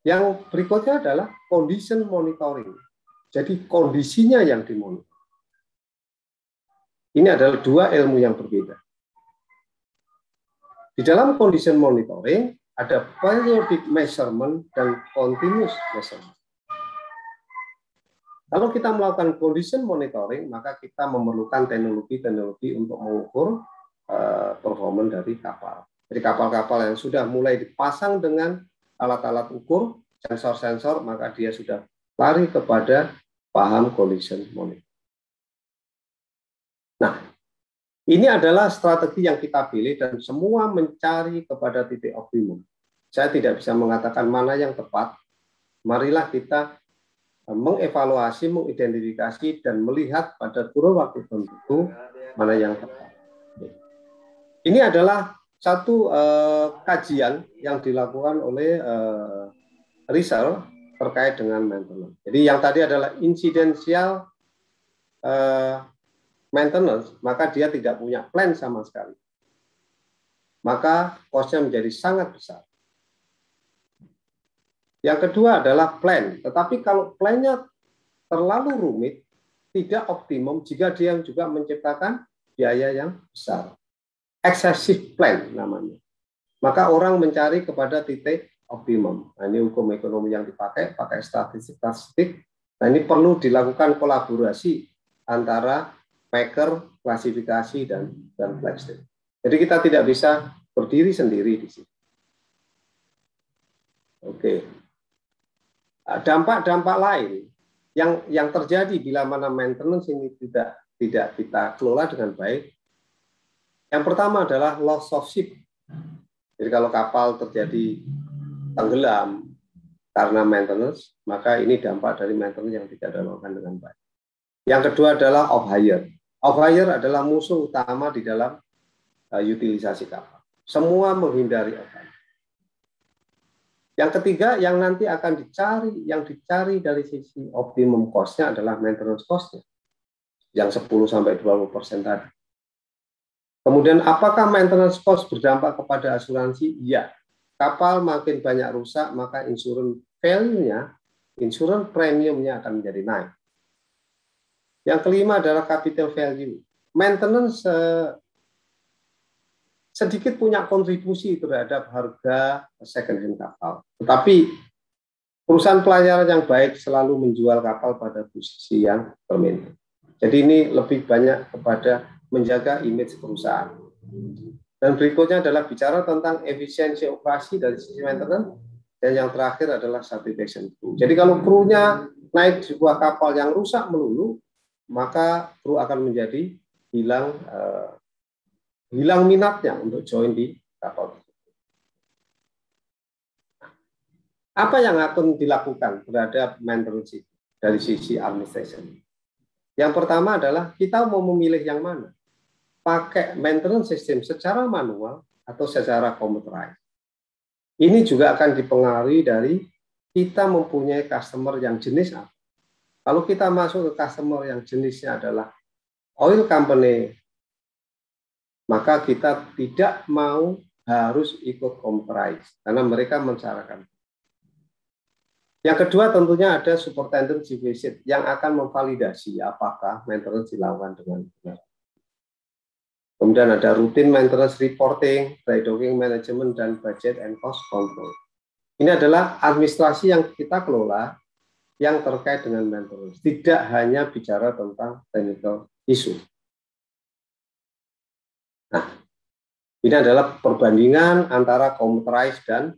Yang berikutnya adalah condition monitoring. Jadi kondisinya yang dimonitor. Ini adalah dua ilmu yang berbeda. Di dalam condition monitoring ada periodic measurement dan continuous measurement. Kalau kita melakukan condition monitoring, maka kita memerlukan teknologi-teknologi untuk mengukur eh, performa dari kapal. Jadi kapal-kapal yang sudah mulai dipasang dengan alat-alat ukur, sensor-sensor, maka dia sudah lari kepada paham collision monitoring. Nah, ini adalah strategi yang kita pilih dan semua mencari kepada titik optimum. Saya tidak bisa mengatakan mana yang tepat. Marilah kita eh, mengevaluasi, mengidentifikasi, dan melihat pada kurun waktu tertentu mana yang tepat. Ini adalah satu uh, kajian yang dilakukan oleh uh, Rizal terkait dengan maintenance. Jadi yang tadi adalah insidensial uh, maintenance, maka dia tidak punya plan sama sekali. Maka cost-nya menjadi sangat besar. Yang kedua adalah plan. Tetapi kalau plannya terlalu rumit, tidak optimum jika dia juga menciptakan biaya yang besar excessive plan namanya. Maka orang mencari kepada titik optimum. Nah, ini hukum ekonomi yang dipakai, pakai statistik-statistik. Nah, ini perlu dilakukan kolaborasi antara maker, klasifikasi, dan dan plastik. Jadi kita tidak bisa berdiri sendiri di sini. Oke. Nah, dampak-dampak lain yang yang terjadi bila mana maintenance ini tidak tidak kita kelola dengan baik yang pertama adalah loss of ship. Jadi kalau kapal terjadi tenggelam karena maintenance, maka ini dampak dari maintenance yang tidak dilakukan dengan baik. Yang kedua adalah off hire. Off hire adalah musuh utama di dalam uh, utilisasi kapal. Semua menghindari off hire. Yang ketiga yang nanti akan dicari, yang dicari dari sisi optimum cost-nya adalah maintenance cost-nya. Yang 10 sampai 20% tadi. Kemudian apakah maintenance cost berdampak kepada asuransi? Iya. Kapal makin banyak rusak, maka insurance value-nya, insurance premiumnya akan menjadi naik. Yang kelima adalah capital value. Maintenance eh, sedikit punya kontribusi terhadap harga second hand kapal. Tetapi perusahaan pelayaran yang baik selalu menjual kapal pada posisi yang terminal. Jadi ini lebih banyak kepada menjaga image perusahaan. Dan berikutnya adalah bicara tentang efisiensi operasi dari sisi maintenance dan yang terakhir adalah satisfaction crew. Jadi kalau krunya naik sebuah kapal yang rusak melulu, maka kru akan menjadi hilang uh, hilang minatnya untuk join di kapal. Apa yang akan dilakukan terhadap maintenance dari sisi administration? Yang pertama adalah kita mau memilih yang mana pakai maintenance system secara manual atau secara computerized. Ini juga akan dipengaruhi dari kita mempunyai customer yang jenis apa. Kalau kita masuk ke customer yang jenisnya adalah oil company, maka kita tidak mau harus ikut compromise karena mereka mencarakan. Yang kedua tentunya ada superintendent visit yang akan memvalidasi apakah maintenance dilakukan dengan benar. Kemudian ada rutin maintenance reporting, dry docking management, dan budget and cost control. Ini adalah administrasi yang kita kelola yang terkait dengan maintenance. Tidak hanya bicara tentang technical issue. Nah, ini adalah perbandingan antara computerized dan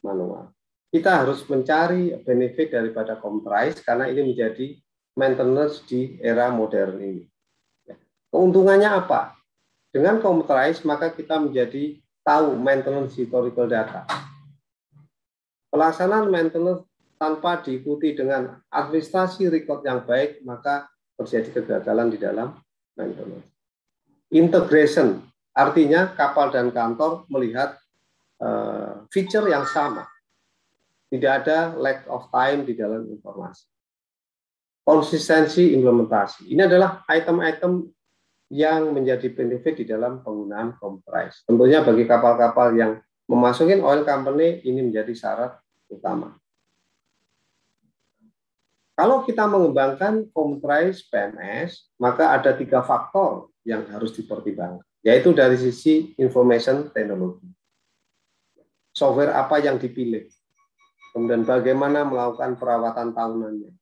manual. Kita harus mencari benefit daripada computerized karena ini menjadi maintenance di era modern ini. Ya, keuntungannya apa? Dengan computerize, maka kita menjadi tahu maintenance historical data. Pelaksanaan maintenance tanpa diikuti dengan administrasi record yang baik, maka terjadi kegagalan di dalam maintenance. Integration, artinya kapal dan kantor melihat uh, feature yang sama. Tidak ada lack of time di dalam informasi. Konsistensi implementasi. Ini adalah item-item yang menjadi benefit di dalam penggunaan compress. Tentunya bagi kapal-kapal yang memasukin oil company ini menjadi syarat utama. Kalau kita mengembangkan compress PMS, maka ada tiga faktor yang harus dipertimbangkan, yaitu dari sisi information technology. Software apa yang dipilih, kemudian bagaimana melakukan perawatan tahunannya,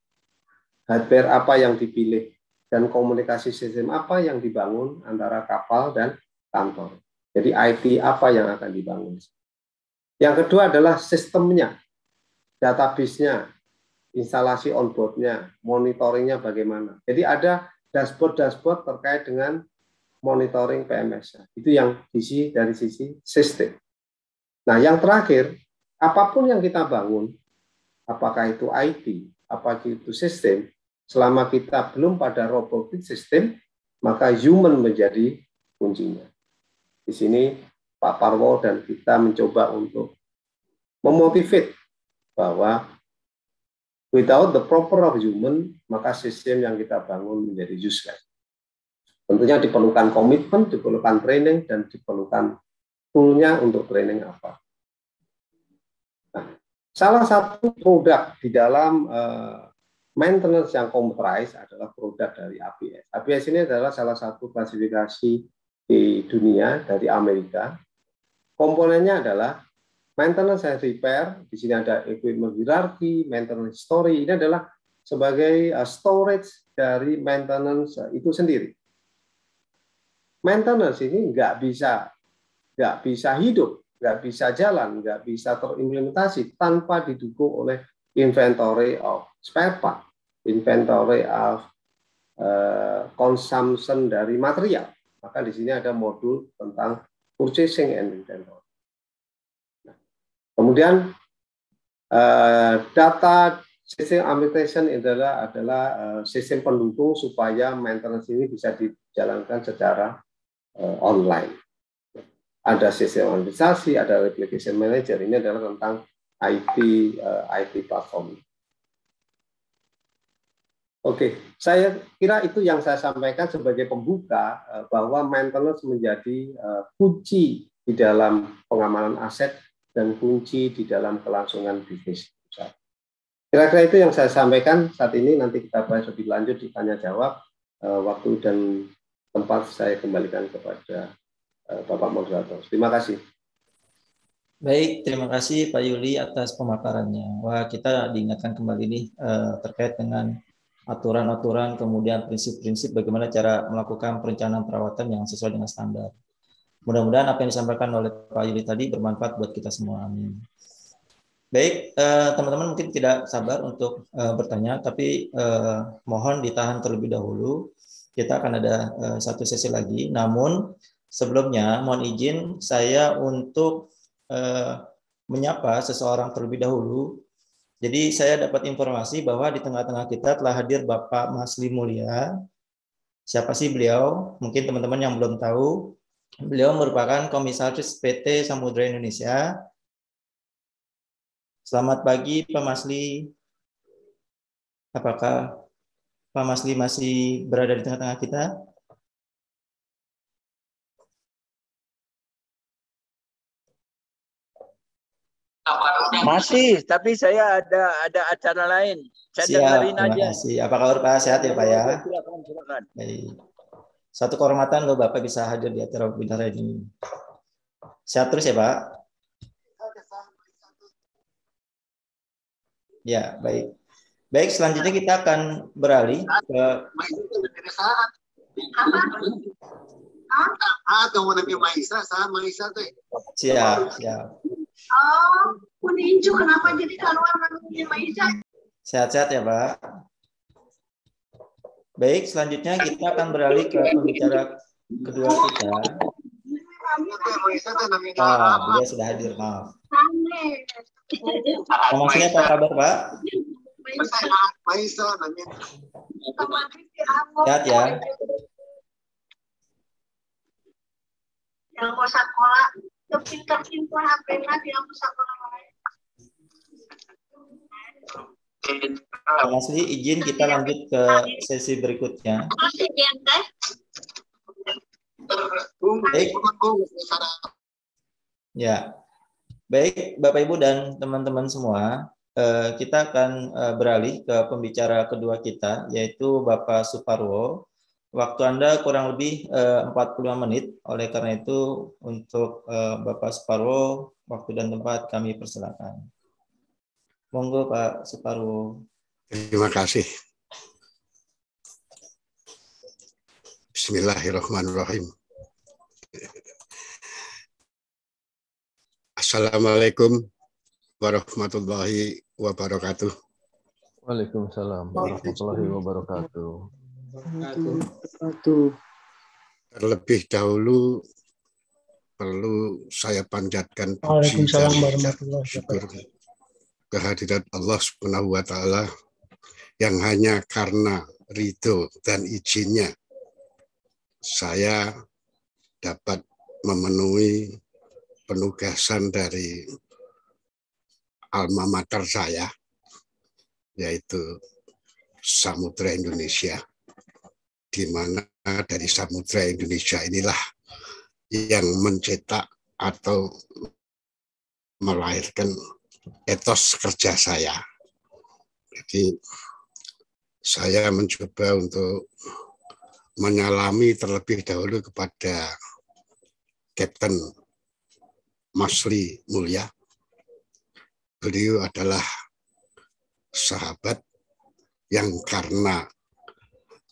hardware apa yang dipilih, dan komunikasi sistem apa yang dibangun antara kapal dan kantor. Jadi IT apa yang akan dibangun. Yang kedua adalah sistemnya, database-nya, instalasi onboardnya, monitoringnya bagaimana. Jadi ada dashboard-dashboard terkait dengan monitoring PMS. nya. Itu yang sisi dari sisi sistem. Nah, yang terakhir, apapun yang kita bangun, apakah itu IT, apakah itu sistem, Selama kita belum pada robotik sistem maka human menjadi kuncinya. Di sini Pak Parwo dan kita mencoba untuk memotivate bahwa without the proper of human, maka sistem yang kita bangun menjadi useless. Tentunya diperlukan komitmen, diperlukan training, dan diperlukan toolnya untuk training apa. Nah, salah satu produk di dalam uh, Maintenance yang computerized adalah produk dari ABS. ABS ini adalah salah satu klasifikasi di dunia dari Amerika. Komponennya adalah maintenance and repair. Di sini ada equipment hierarchy, maintenance story. Ini adalah sebagai uh, storage dari maintenance uh, itu sendiri. Maintenance ini nggak bisa nggak bisa hidup, nggak bisa jalan, nggak bisa terimplementasi tanpa didukung oleh inventory of spare part, inventory of uh, consumption dari material. Maka di sini ada modul tentang purchasing and inventory. Nah, kemudian uh, data sistem arbitration adalah adalah uh, sistem pendukung supaya maintenance ini bisa dijalankan secara uh, online. Ada sistem organisasi, ada replication manager. Ini adalah tentang IT uh, IT platform. Oke, saya kira itu yang saya sampaikan sebagai pembuka eh, bahwa maintenance menjadi eh, kunci di dalam pengamanan aset dan kunci di dalam kelangsungan bisnis. Kira-kira itu yang saya sampaikan saat ini. Nanti kita bahas lebih lanjut di tanya jawab. Eh, waktu dan tempat saya kembalikan kepada Bapak Moderator. Terima kasih. Baik, terima kasih Pak Yuli atas pemaparannya. Wah, kita diingatkan kembali nih terkait dengan aturan-aturan, kemudian prinsip-prinsip bagaimana cara melakukan perencanaan perawatan yang sesuai dengan standar. Mudah-mudahan apa yang disampaikan oleh Pak Yuli tadi bermanfaat buat kita semua. Amin. Baik, eh, teman-teman eh, mungkin tidak sabar untuk eh, bertanya, tapi eh, mohon ditahan terlebih dahulu. Kita akan ada eh, satu sesi lagi. Namun sebelumnya mohon izin saya untuk eh, menyapa seseorang terlebih dahulu jadi saya dapat informasi bahwa di tengah-tengah kita telah hadir Bapak Masli Mulia. Siapa sih beliau? Mungkin teman-teman yang belum tahu, beliau merupakan komisaris PT Samudra Indonesia. Selamat pagi Pak Masli. Apakah Pak Masli masih berada di tengah-tengah kita? Apa masih, tapi saya ada ada acara lain. Saya Siap, dengerin terima aja. Kasih. Apa kabar Pak? Sehat ya Pak ya? Oh, silakan, silakan. Baik. Satu kehormatan loh Bapak bisa hadir di acara webinar ini. Sehat terus ya Pak? Ya, baik. Baik, selanjutnya kita akan beralih ke Siap, siap. Oh, kuning hijau kenapa jadi karuan namanya Maisa? Sehat-sehat ya, Pak. Baik, selanjutnya kita akan beralih ke pembicara kedua kita. Ah, dia sudah hadir, maaf. Ngomongnya apa kabar, Pak? Sehat ya. Yang mau sekolah. Terpintar-pintar HP-nya dihapus satu sama lain. izin kita lanjut ke sesi berikutnya. Baik. Ya, baik Bapak Ibu dan teman-teman semua, eh, kita akan eh, beralih ke pembicara kedua kita, yaitu Bapak Suparwo Waktu Anda kurang lebih eh, puluh 45 menit. Oleh karena itu, untuk eh, Bapak Separwo, waktu dan tempat kami persilakan. Monggo Pak Separwo. Terima kasih. Bismillahirrahmanirrahim. Assalamualaikum warahmatullahi wabarakatuh. Waalaikumsalam warahmatullahi wabarakatuh. Terlebih dahulu perlu saya panjatkan puji dan syukur kehadiran Allah Subhanahu wa taala yang hanya karena ridho dan izinnya saya dapat memenuhi penugasan dari alma mater saya yaitu Samudra Indonesia di mana dari Samudra Indonesia inilah yang mencetak atau melahirkan etos kerja saya. Jadi saya mencoba untuk menyalami terlebih dahulu kepada Kapten Masri Mulya. Beliau adalah sahabat yang karena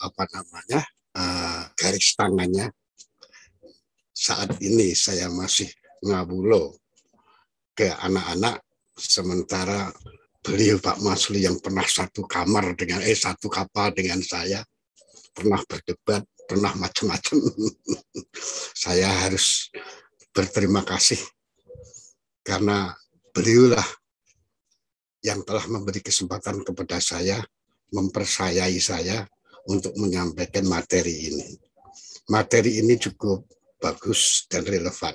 apa namanya uh, garis tangannya saat ini saya masih ngabulo ke anak-anak sementara beliau Pak Masli yang pernah satu kamar dengan eh satu kapal dengan saya pernah berdebat pernah macam-macam [LAUGHS] saya harus berterima kasih karena beliaulah yang telah memberi kesempatan kepada saya mempercayai saya untuk menyampaikan materi ini. Materi ini cukup bagus dan relevan.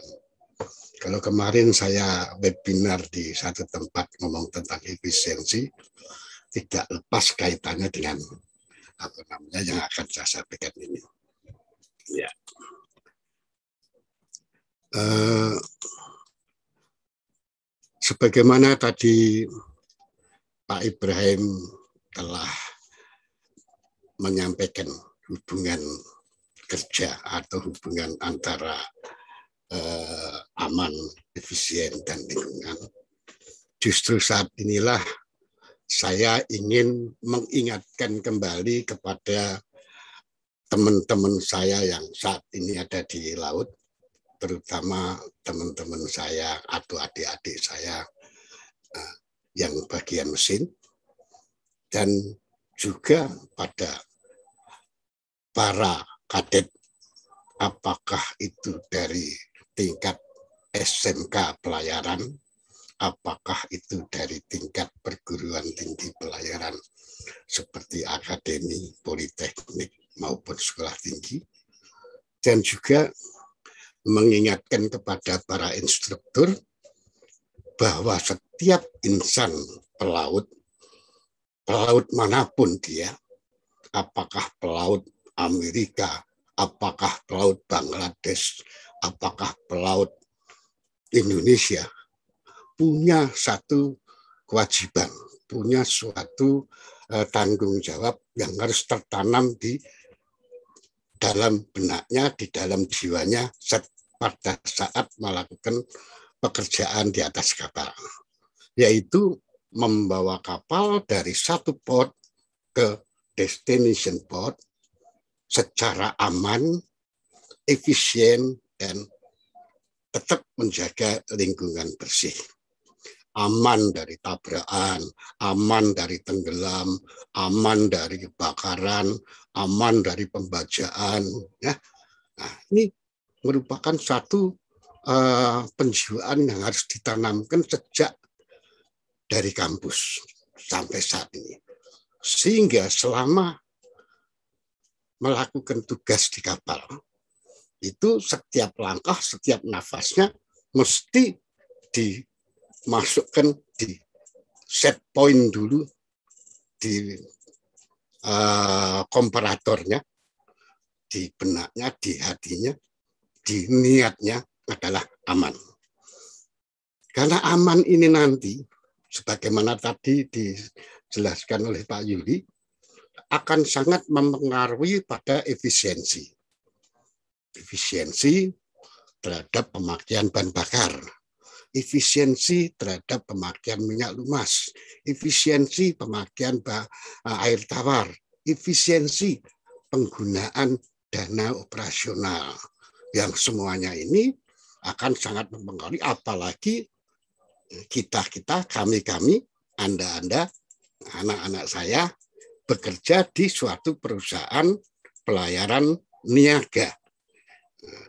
Kalau kemarin saya webinar di satu tempat ngomong tentang efisiensi, tidak lepas kaitannya dengan apa namanya yang akan saya sampaikan ini. Ya. Uh, sebagaimana tadi Pak Ibrahim telah menyampaikan hubungan kerja atau hubungan antara eh, aman, efisien, dan lingkungan. Justru saat inilah saya ingin mengingatkan kembali kepada teman-teman saya yang saat ini ada di laut, terutama teman-teman saya atau adik-adik saya eh, yang bagian mesin, dan juga pada para kadet apakah itu dari tingkat SMK pelayaran apakah itu dari tingkat perguruan tinggi pelayaran seperti akademi politeknik maupun sekolah tinggi dan juga mengingatkan kepada para instruktur bahwa setiap insan pelaut pelaut manapun dia, apakah pelaut Amerika, apakah pelaut Bangladesh, apakah pelaut Indonesia, punya satu kewajiban, punya suatu uh, tanggung jawab yang harus tertanam di dalam benaknya, di dalam jiwanya pada saat melakukan pekerjaan di atas kapal, yaitu membawa kapal dari satu port ke destination port secara aman, efisien, dan tetap menjaga lingkungan bersih. Aman dari tabrakan, aman dari tenggelam, aman dari kebakaran, aman dari pembajaan. Ya. Nah, ini merupakan satu uh, penjiwaan yang harus ditanamkan sejak dari kampus sampai saat ini. Sehingga selama melakukan tugas di kapal, itu setiap langkah, setiap nafasnya mesti dimasukkan di set point dulu di uh, komparatornya, di benaknya, di hatinya, di niatnya adalah aman. Karena aman ini nanti sebagaimana tadi dijelaskan oleh Pak Yuli, akan sangat mempengaruhi pada efisiensi. Efisiensi terhadap pemakaian bahan bakar, efisiensi terhadap pemakaian minyak lumas, efisiensi pemakaian eh, air tawar, efisiensi penggunaan dana operasional. Yang semuanya ini akan sangat mempengaruhi apalagi kita-kita, kami-kami, Anda-Anda, anak-anak saya bekerja di suatu perusahaan pelayaran niaga.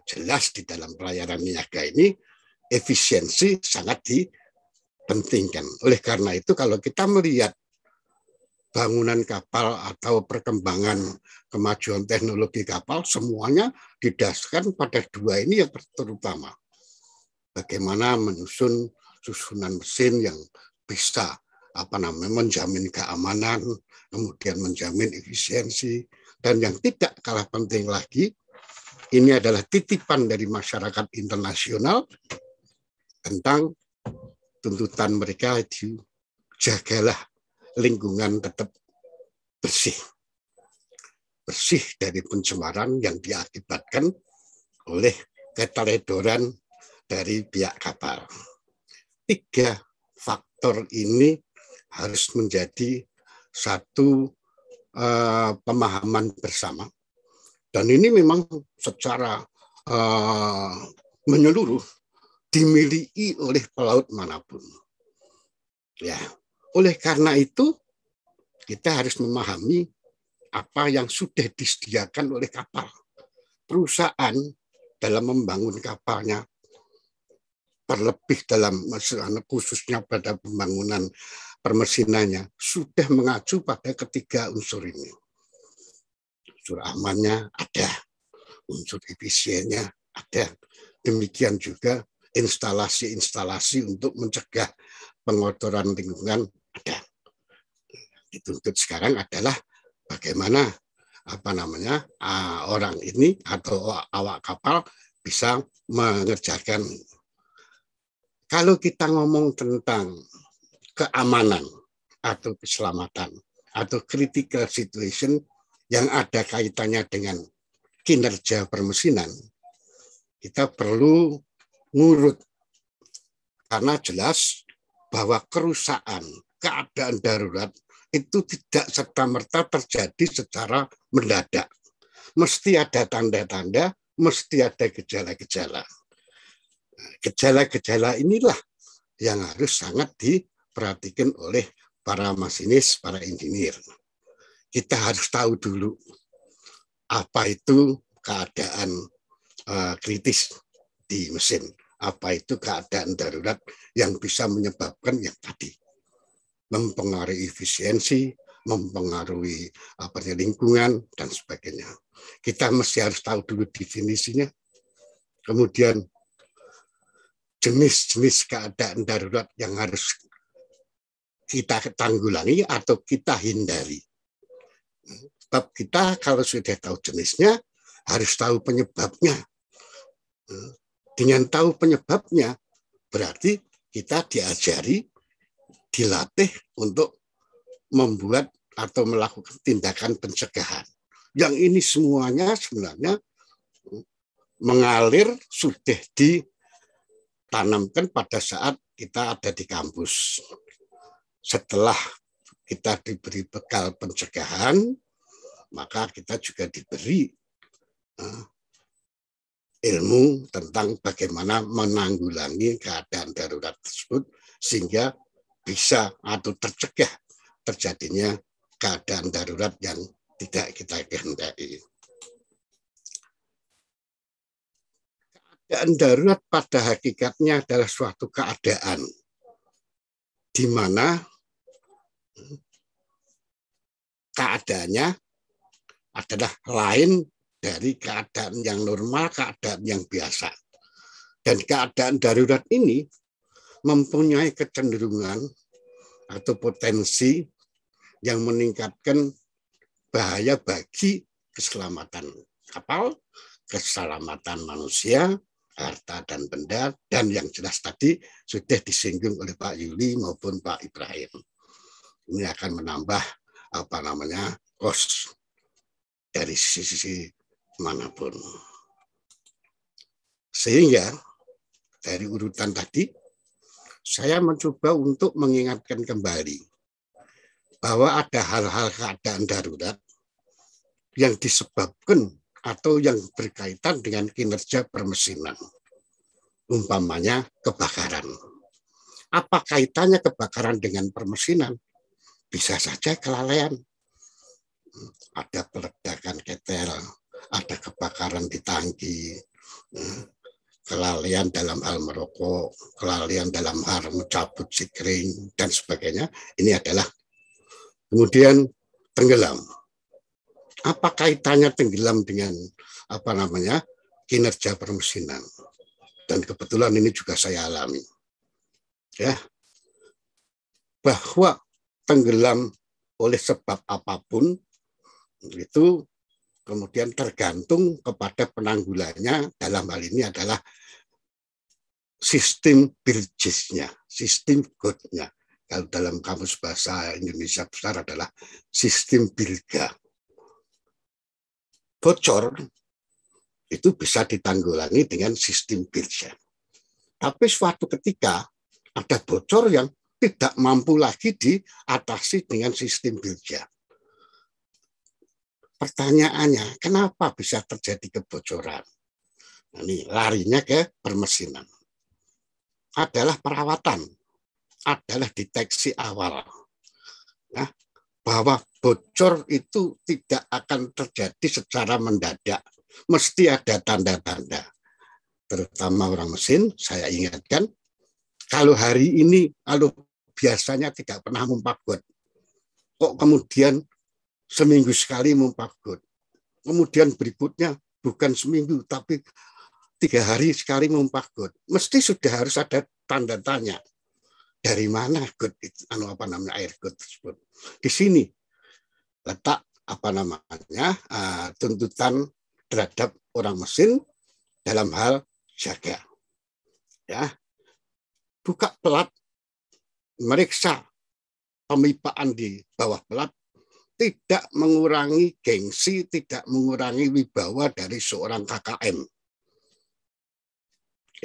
Jelas di dalam pelayaran niaga ini efisiensi sangat dipentingkan. Oleh karena itu kalau kita melihat bangunan kapal atau perkembangan kemajuan teknologi kapal semuanya didasarkan pada dua ini yang terutama. Bagaimana menyusun susunan mesin yang bisa apa namanya menjamin keamanan, kemudian menjamin efisiensi dan yang tidak kalah penting lagi ini adalah titipan dari masyarakat internasional tentang tuntutan mereka itu jagalah lingkungan tetap bersih. Bersih dari pencemaran yang diakibatkan oleh keteledoran dari pihak kapal tiga faktor ini harus menjadi satu uh, pemahaman bersama. Dan ini memang secara uh, menyeluruh dimiliki oleh pelaut manapun. Ya, oleh karena itu kita harus memahami apa yang sudah disediakan oleh kapal. Perusahaan dalam membangun kapalnya terlebih dalam khususnya pada pembangunan permesinannya sudah mengacu pada ketiga unsur ini. Unsur amannya ada, unsur efisiennya ada. Demikian juga instalasi-instalasi untuk mencegah pengotoran lingkungan ada. Dituntut sekarang adalah bagaimana apa namanya ah, orang ini atau awak kapal bisa mengerjakan kalau kita ngomong tentang keamanan atau keselamatan atau critical situation yang ada kaitannya dengan kinerja permesinan, kita perlu ngurut karena jelas bahwa kerusakan keadaan darurat itu tidak serta-merta terjadi secara mendadak. Mesti ada tanda-tanda, mesti ada gejala-gejala. Gejala-gejala inilah yang harus sangat diperhatikan oleh para masinis, para insinyir. Kita harus tahu dulu apa itu keadaan uh, kritis di mesin, apa itu keadaan darurat yang bisa menyebabkan yang tadi mempengaruhi efisiensi, mempengaruhi apa lingkungan dan sebagainya. Kita mesti harus tahu dulu definisinya. Kemudian jenis-jenis keadaan darurat yang harus kita tanggulangi atau kita hindari. Sebab kita kalau sudah tahu jenisnya, harus tahu penyebabnya. Dengan tahu penyebabnya, berarti kita diajari, dilatih untuk membuat atau melakukan tindakan pencegahan. Yang ini semuanya sebenarnya mengalir sudah di tanamkan pada saat kita ada di kampus. Setelah kita diberi bekal pencegahan, maka kita juga diberi eh, ilmu tentang bagaimana menanggulangi keadaan darurat tersebut sehingga bisa atau tercegah terjadinya keadaan darurat yang tidak kita kehendaki. keadaan darurat pada hakikatnya adalah suatu keadaan di mana keadaannya adalah lain dari keadaan yang normal, keadaan yang biasa. Dan keadaan darurat ini mempunyai kecenderungan atau potensi yang meningkatkan bahaya bagi keselamatan kapal, keselamatan manusia, harta dan benda, dan yang jelas tadi sudah disinggung oleh Pak Yuli maupun Pak Ibrahim. Ini akan menambah apa namanya kos dari sisi manapun. Sehingga dari urutan tadi, saya mencoba untuk mengingatkan kembali bahwa ada hal-hal keadaan darurat yang disebabkan atau yang berkaitan dengan kinerja permesinan. Umpamanya kebakaran. Apa kaitannya kebakaran dengan permesinan? Bisa saja kelalaian. Ada peledakan ketel, ada kebakaran di tangki, kelalaian dalam hal merokok, kelalaian dalam hal mencabut sikring, dan sebagainya. Ini adalah kemudian tenggelam apa kaitannya tenggelam dengan apa namanya kinerja permesinan dan kebetulan ini juga saya alami ya bahwa tenggelam oleh sebab apapun itu kemudian tergantung kepada penanggulannya dalam hal ini adalah sistem birjisnya, sistem godnya. Kalau dalam kamus bahasa Indonesia besar adalah sistem bilga bocor itu bisa ditanggulangi dengan sistem kerja. Tapi suatu ketika ada bocor yang tidak mampu lagi diatasi dengan sistem kerja. Pertanyaannya, kenapa bisa terjadi kebocoran? Nah, ini larinya ke permesinan. Adalah perawatan, adalah deteksi awal. Nah, bahwa bocor itu tidak akan terjadi secara mendadak. Mesti ada tanda-tanda. Terutama orang mesin, saya ingatkan, kalau hari ini, kalau biasanya tidak pernah mumpak kok kemudian seminggu sekali mumpak Kemudian berikutnya bukan seminggu, tapi tiga hari sekali mumpak Mesti sudah harus ada tanda tanya dari mana got itu, anu apa namanya air got tersebut. Di sini letak apa namanya uh, tuntutan terhadap orang mesin dalam hal jaga. Ya. Buka pelat, meriksa pemipaan di bawah pelat tidak mengurangi gengsi, tidak mengurangi wibawa dari seorang KKM.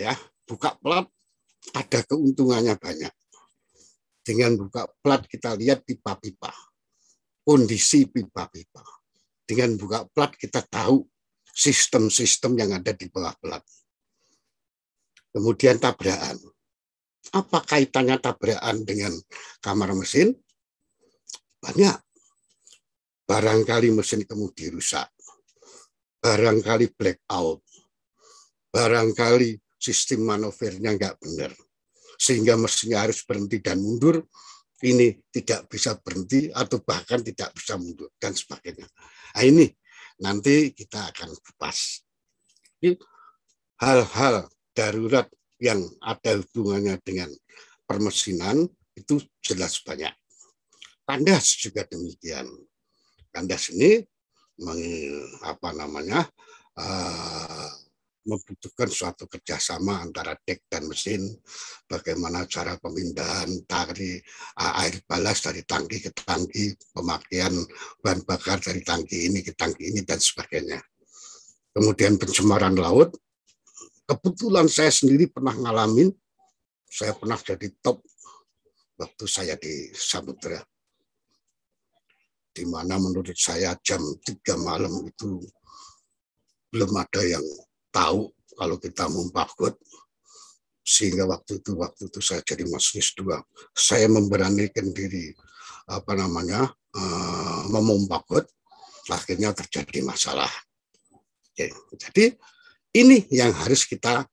Ya, buka pelat ada keuntungannya banyak. Dengan buka plat kita lihat pipa-pipa. Kondisi pipa-pipa. Dengan buka plat kita tahu sistem-sistem yang ada di belah plat. Kemudian tabrakan. Apa kaitannya tabrakan dengan kamar mesin? Banyak. Barangkali mesin kemudi rusak. Barangkali blackout. Barangkali sistem manuvernya nggak benar sehingga mesinnya harus berhenti dan mundur, ini tidak bisa berhenti atau bahkan tidak bisa mundur dan sebagainya. Nah ini nanti kita akan kupas. Hal-hal darurat yang ada hubungannya dengan permesinan itu jelas banyak. Kandas juga demikian. Kandas ini meng, apa namanya uh, membutuhkan suatu kerjasama antara dek dan mesin, bagaimana cara pemindahan tari air balas dari tangki ke tangki, pemakaian bahan bakar dari tangki ini ke tangki ini, dan sebagainya. Kemudian pencemaran laut, kebetulan saya sendiri pernah ngalamin, saya pernah jadi top waktu saya di Samudera. Di mana menurut saya jam tiga malam itu belum ada yang tahu kalau kita membakut sehingga waktu itu waktu itu saya jadi masnis dua saya memberanikan diri apa namanya uh, eh, memumpakut akhirnya terjadi masalah Oke. jadi ini yang harus kita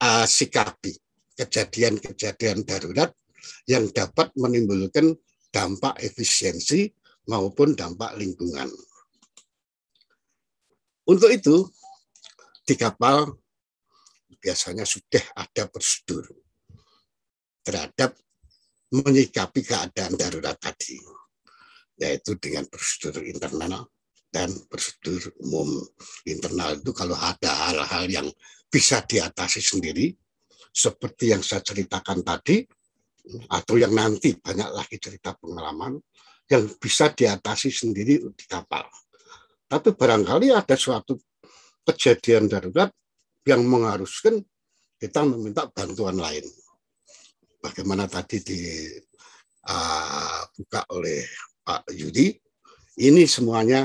uh, sikapi kejadian-kejadian darurat yang dapat menimbulkan dampak efisiensi maupun dampak lingkungan. Untuk itu, di kapal biasanya sudah ada prosedur terhadap menyikapi keadaan darurat tadi, yaitu dengan prosedur internal dan prosedur umum. Internal itu kalau ada hal-hal yang bisa diatasi sendiri, seperti yang saya ceritakan tadi, atau yang nanti banyak lagi cerita pengalaman, yang bisa diatasi sendiri di kapal. Tapi barangkali ada suatu kejadian darurat yang mengharuskan kita meminta bantuan lain. Bagaimana tadi dibuka uh, oleh Pak Yudi, ini semuanya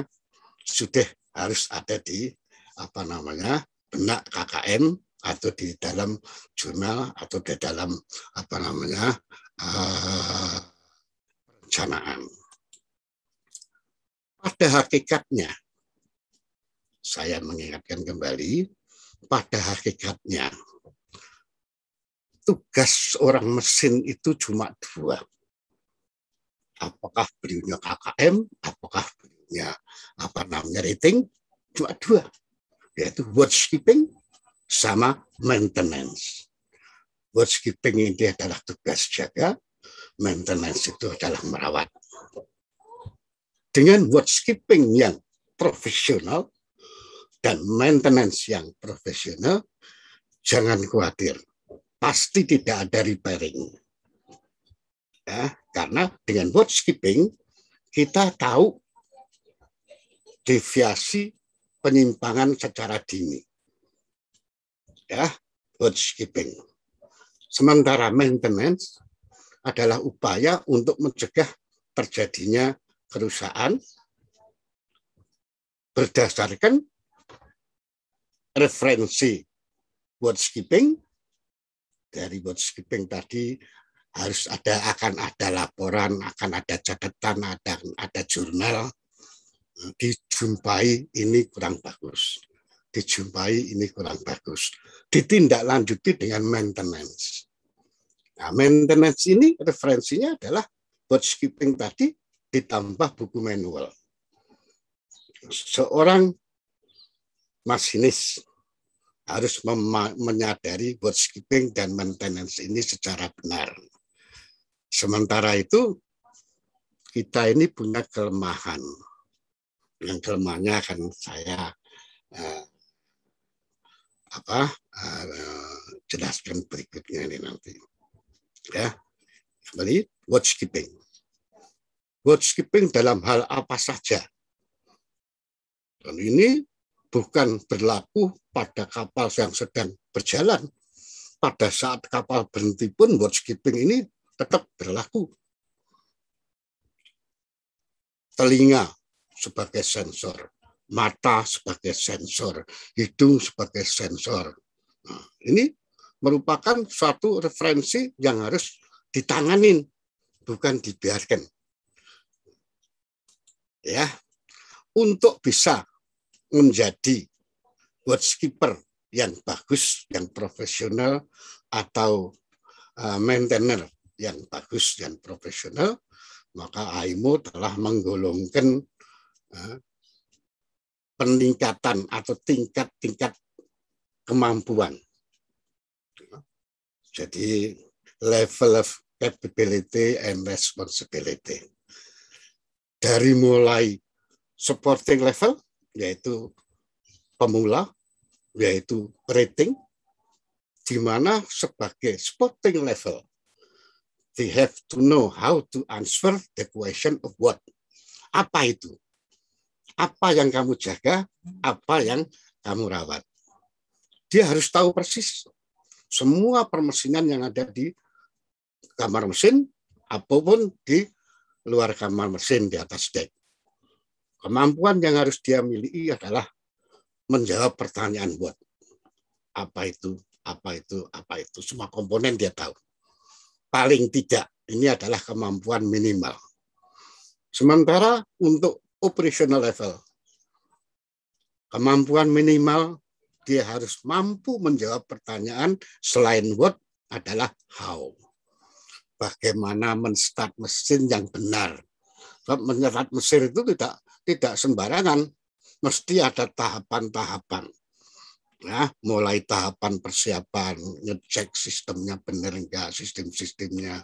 sudah harus ada di apa namanya benak KKM atau di dalam jurnal atau di dalam apa namanya uh, perencanaan. Pada hakikatnya saya mengingatkan kembali pada hakikatnya tugas orang mesin itu cuma dua. Apakah beliaunya KKM, apakah beliaunya apa namanya rating, cuma dua, yaitu watchkeeping sama maintenance. Watchkeeping ini adalah tugas jaga, maintenance itu adalah merawat. Dengan watchkeeping yang profesional, dan maintenance yang profesional, jangan khawatir, pasti tidak ada repairing. Ya, karena dengan watchkeeping kita tahu deviasi penyimpangan secara dini. Ya, watchkeeping. Sementara maintenance adalah upaya untuk mencegah terjadinya kerusakan berdasarkan referensi word skipping dari word skipping tadi harus ada akan ada laporan akan ada catatan ada ada jurnal dijumpai ini kurang bagus dijumpai ini kurang bagus ditindaklanjuti dengan maintenance nah maintenance ini referensinya adalah word skipping tadi ditambah buku manual seorang masinis harus menyadari bookkeeping dan maintenance ini secara benar. Sementara itu, kita ini punya kelemahan. Yang kelemahannya akan saya eh, apa eh, jelaskan berikutnya ini nanti. Ya, kembali watchkeeping. Watchkeeping dalam hal apa saja. Dan ini bukan berlaku pada kapal yang sedang berjalan. Pada saat kapal berhenti pun word skipping ini tetap berlaku. Telinga sebagai sensor, mata sebagai sensor, hidung sebagai sensor. Nah, ini merupakan suatu referensi yang harus ditanganin, bukan dibiarkan. Ya, untuk bisa menjadi watchkeeper yang bagus, yang profesional, atau eh, maintainer yang bagus dan profesional, maka AIMO telah menggolongkan eh, peningkatan atau tingkat-tingkat kemampuan. Jadi level of capability and responsibility. Dari mulai supporting level yaitu pemula, yaitu rating, di mana sebagai spotting level, they have to know how to answer the question of what. Apa itu? Apa yang kamu jaga, apa yang kamu rawat. Dia harus tahu persis semua permesinan yang ada di kamar mesin, apapun di luar kamar mesin di atas deck Kemampuan yang harus dia miliki adalah menjawab pertanyaan buat apa itu, apa itu, apa itu. Semua komponen dia tahu. Paling tidak, ini adalah kemampuan minimal. Sementara untuk operational level, kemampuan minimal dia harus mampu menjawab pertanyaan selain what adalah how. Bagaimana menstart mesin yang benar. Sebab menstart mesin itu tidak tidak sembarangan, mesti ada tahapan-tahapan. Nah, mulai tahapan persiapan, ngecek sistemnya benar enggak, sistem-sistemnya,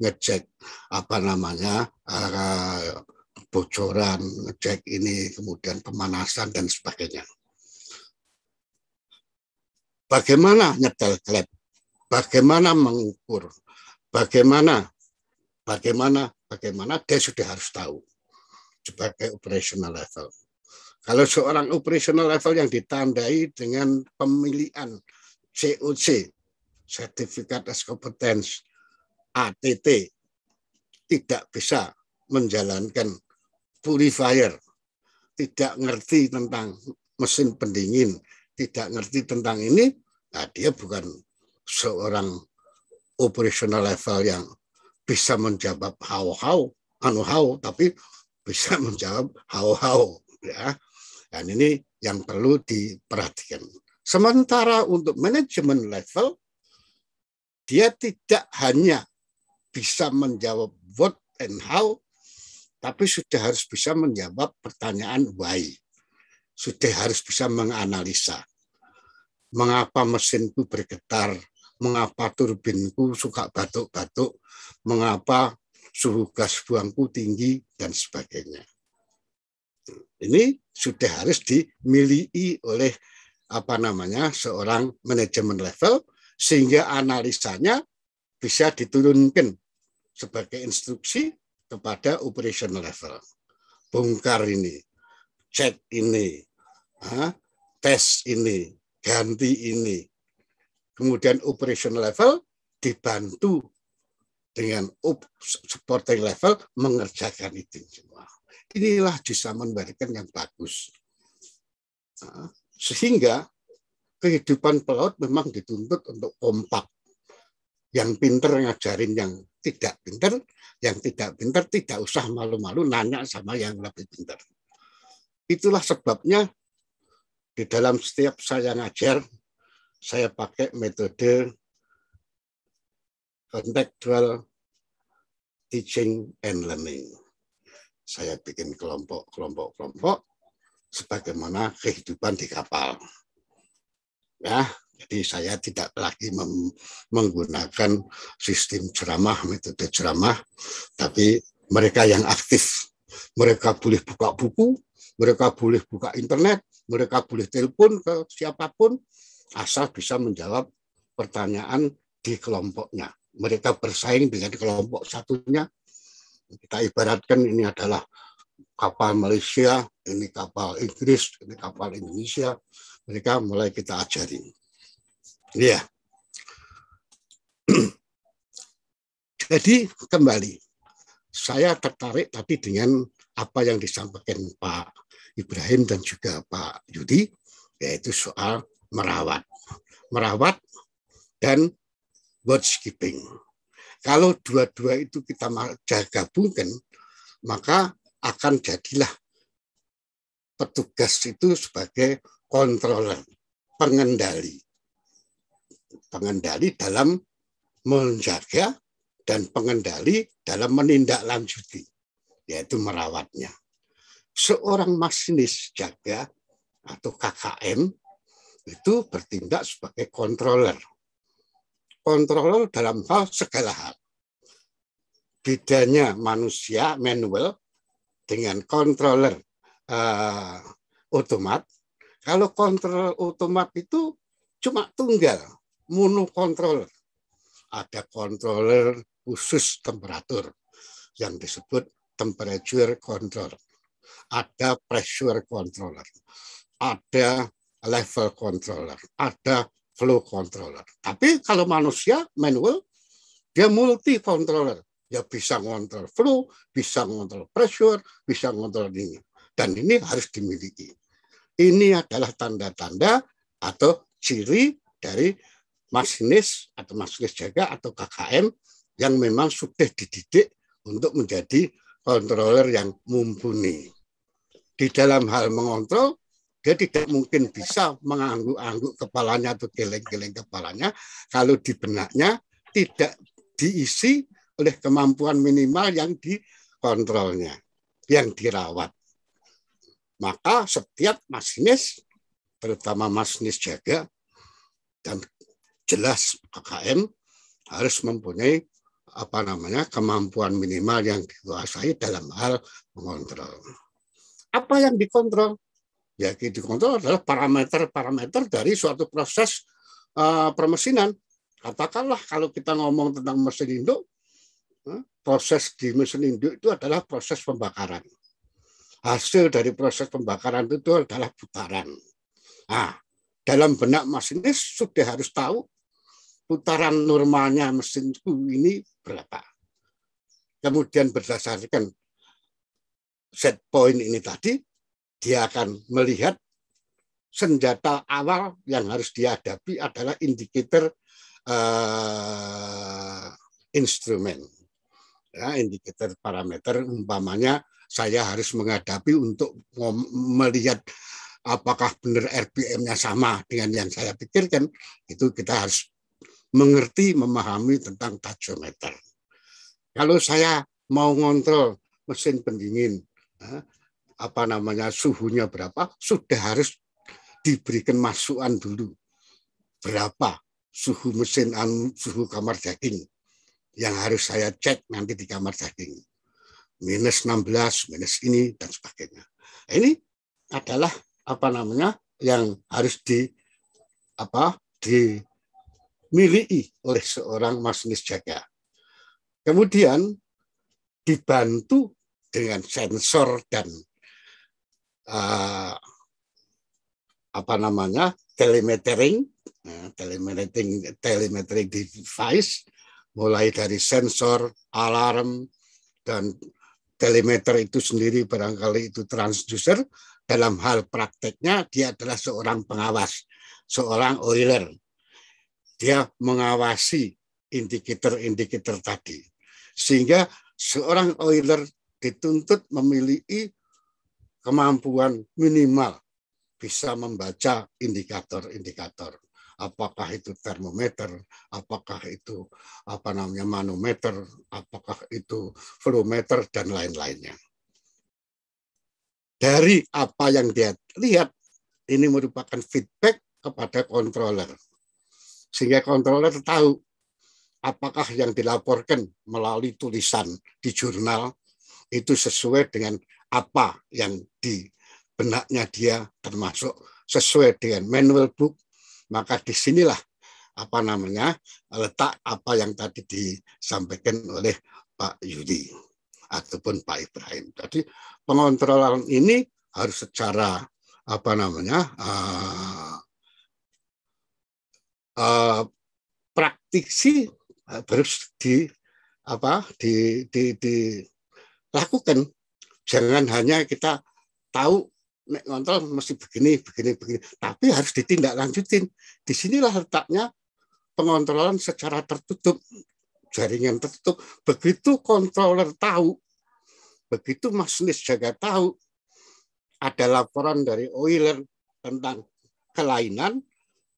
ngecek apa namanya, uh, bocoran, ngecek ini, kemudian pemanasan dan sebagainya. Bagaimana nyetel klep? Bagaimana mengukur? Bagaimana? Bagaimana? Bagaimana? Dia sudah harus tahu sebagai operational level. Kalau seorang operational level yang ditandai dengan pemilihan COC, sertifikat as competence ATT, tidak bisa menjalankan purifier, tidak ngerti tentang mesin pendingin, tidak ngerti tentang ini, nah dia bukan seorang operational level yang bisa menjawab how-how, anu how, tapi bisa [LAUGHS] menjawab how how ya. Dan ini yang perlu diperhatikan. Sementara untuk manajemen level dia tidak hanya bisa menjawab what and how tapi sudah harus bisa menjawab pertanyaan why. Sudah harus bisa menganalisa. Mengapa mesinku bergetar? Mengapa turbinku suka batuk-batuk? Mengapa suhu gas buangku tinggi, dan sebagainya. Ini sudah harus dimiliki oleh apa namanya seorang manajemen level sehingga analisanya bisa diturunkan sebagai instruksi kepada operational level. Bongkar ini, cek ini, tes ini, ganti ini. Kemudian operational level dibantu dengan up supporting level mengerjakan itu semua. Inilah bisa memberikan yang bagus. Nah, sehingga kehidupan pelaut memang dituntut untuk kompak. Yang pinter ngajarin yang tidak pinter, yang tidak pinter tidak usah malu-malu nanya sama yang lebih pinter. Itulah sebabnya di dalam setiap saya ngajar, saya pakai metode contextual teaching and learning. Saya bikin kelompok-kelompok-kelompok sebagaimana kehidupan di kapal. Ya, jadi saya tidak lagi menggunakan sistem ceramah, metode ceramah, tapi mereka yang aktif. Mereka boleh buka buku, mereka boleh buka internet, mereka boleh telepon ke siapapun, asal bisa menjawab pertanyaan di kelompoknya mereka bersaing dengan kelompok satunya. Kita ibaratkan ini adalah kapal Malaysia, ini kapal Inggris, ini kapal Indonesia. Mereka mulai kita ajari. Iya. [CLEARS THROAT] Jadi kembali, saya tertarik tadi dengan apa yang disampaikan Pak Ibrahim dan juga Pak Yudi, yaitu soal merawat. Merawat dan watch keeping. Kalau dua-dua itu kita gabungkan, maka akan jadilah petugas itu sebagai kontroler, pengendali. Pengendali dalam menjaga dan pengendali dalam menindaklanjuti, yaitu merawatnya. Seorang masinis jaga atau KKM itu bertindak sebagai kontroler kontrol dalam hal segala hal. Bedanya manusia manual dengan controller uh, otomat. Kalau kontrol otomat itu cuma tunggal, controller. Ada controller khusus temperatur yang disebut temperature control. Ada pressure controller. Ada level controller. Ada flow controller. Tapi kalau manusia manual, dia multi controller. Ya bisa ngontrol flow, bisa ngontrol pressure, bisa ngontrol ini. Dan ini harus dimiliki. Ini adalah tanda-tanda atau ciri dari masinis atau masinis jaga atau KKM yang memang sudah dididik untuk menjadi controller yang mumpuni. Di dalam hal mengontrol, dia tidak mungkin bisa mengangguk-angguk kepalanya atau geleng-geleng kepalanya kalau di benaknya tidak diisi oleh kemampuan minimal yang dikontrolnya, yang dirawat. Maka setiap masinis, terutama masinis jaga, dan jelas KKM harus mempunyai apa namanya kemampuan minimal yang dikuasai dalam hal mengontrol. Apa yang dikontrol? Ya, dikontrol adalah parameter-parameter dari suatu proses uh, permesinan. Katakanlah kalau kita ngomong tentang mesin induk, eh, proses di mesin induk itu adalah proses pembakaran. Hasil dari proses pembakaran itu adalah putaran. Nah, dalam benak masinis sudah harus tahu putaran normalnya mesinku ini berapa. Kemudian berdasarkan set point ini tadi, dia akan melihat senjata awal yang harus dihadapi adalah indikator uh, eh, instrumen, ya, indikator parameter. Umpamanya saya harus menghadapi untuk melihat apakah benar RPM-nya sama dengan yang saya pikirkan, itu kita harus mengerti, memahami tentang tachometer. Kalau saya mau ngontrol mesin pendingin, ya, apa namanya suhunya berapa sudah harus diberikan masukan dulu berapa suhu mesin anu, suhu kamar daging yang harus saya cek nanti di kamar daging minus 16 minus ini dan sebagainya ini adalah apa namanya yang harus di apa dimiliki oleh seorang masinis jaga kemudian dibantu dengan sensor dan uh, apa namanya telemetering, ya, telemetering, telemetering device, mulai dari sensor, alarm, dan telemeter itu sendiri barangkali itu transducer. Dalam hal prakteknya dia adalah seorang pengawas, seorang oiler. Dia mengawasi indikator-indikator tadi. Sehingga seorang oiler dituntut memiliki kemampuan minimal bisa membaca indikator-indikator. Apakah itu termometer, apakah itu apa namanya manometer, apakah itu volumeter dan lain-lainnya. Dari apa yang dia lihat, ini merupakan feedback kepada controller. Sehingga controller tahu apakah yang dilaporkan melalui tulisan di jurnal itu sesuai dengan apa yang di benaknya dia termasuk sesuai dengan manual book maka disinilah apa namanya letak apa yang tadi disampaikan oleh Pak Yudi ataupun Pak Ibrahim. Jadi pengontrolan ini harus secara apa namanya uh, uh, praktisi harus di apa di, di, dilakukan Jangan hanya kita tahu nek ngontrol mesti begini, begini, begini. Tapi harus ditindaklanjutin. Disinilah letaknya pengontrolan secara tertutup, jaringan tertutup. Begitu kontroler tahu, begitu masinis jaga tahu, ada laporan dari Euler tentang kelainan,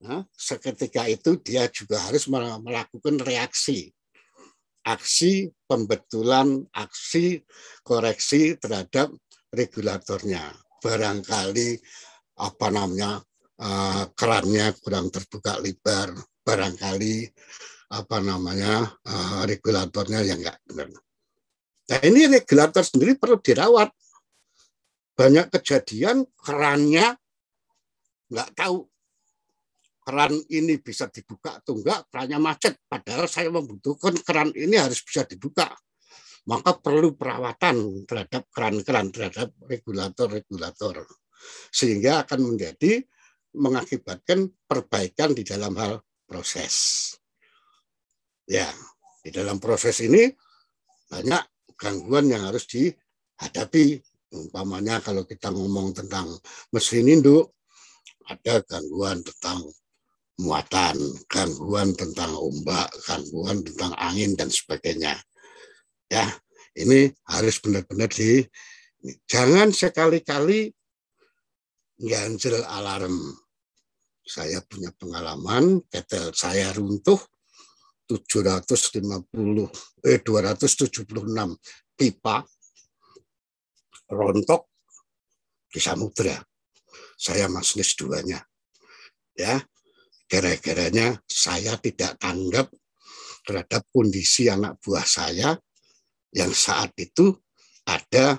nah, seketika itu dia juga harus melakukan reaksi aksi pembetulan, aksi koreksi terhadap regulatornya. Barangkali apa namanya uh, kerannya kurang terbuka lebar, barangkali apa namanya uh, regulatornya yang enggak benar. Nah ini regulator sendiri perlu dirawat. Banyak kejadian kerannya nggak tahu keran ini bisa dibuka atau enggak, kerannya macet. Padahal saya membutuhkan keran ini harus bisa dibuka. Maka perlu perawatan terhadap keran-keran, terhadap regulator-regulator. Sehingga akan menjadi mengakibatkan perbaikan di dalam hal proses. Ya, di dalam proses ini banyak gangguan yang harus dihadapi. Umpamanya kalau kita ngomong tentang mesin induk, ada gangguan tentang muatan, gangguan tentang ombak, gangguan tentang angin dan sebagainya. Ya, ini harus benar-benar di jangan sekali-kali ganjel alarm. Saya punya pengalaman, ketel saya runtuh 750 eh 276 pipa rontok di samudra. Saya masnis duanya. Ya, gara-garanya saya tidak tanggap terhadap kondisi anak buah saya yang saat itu ada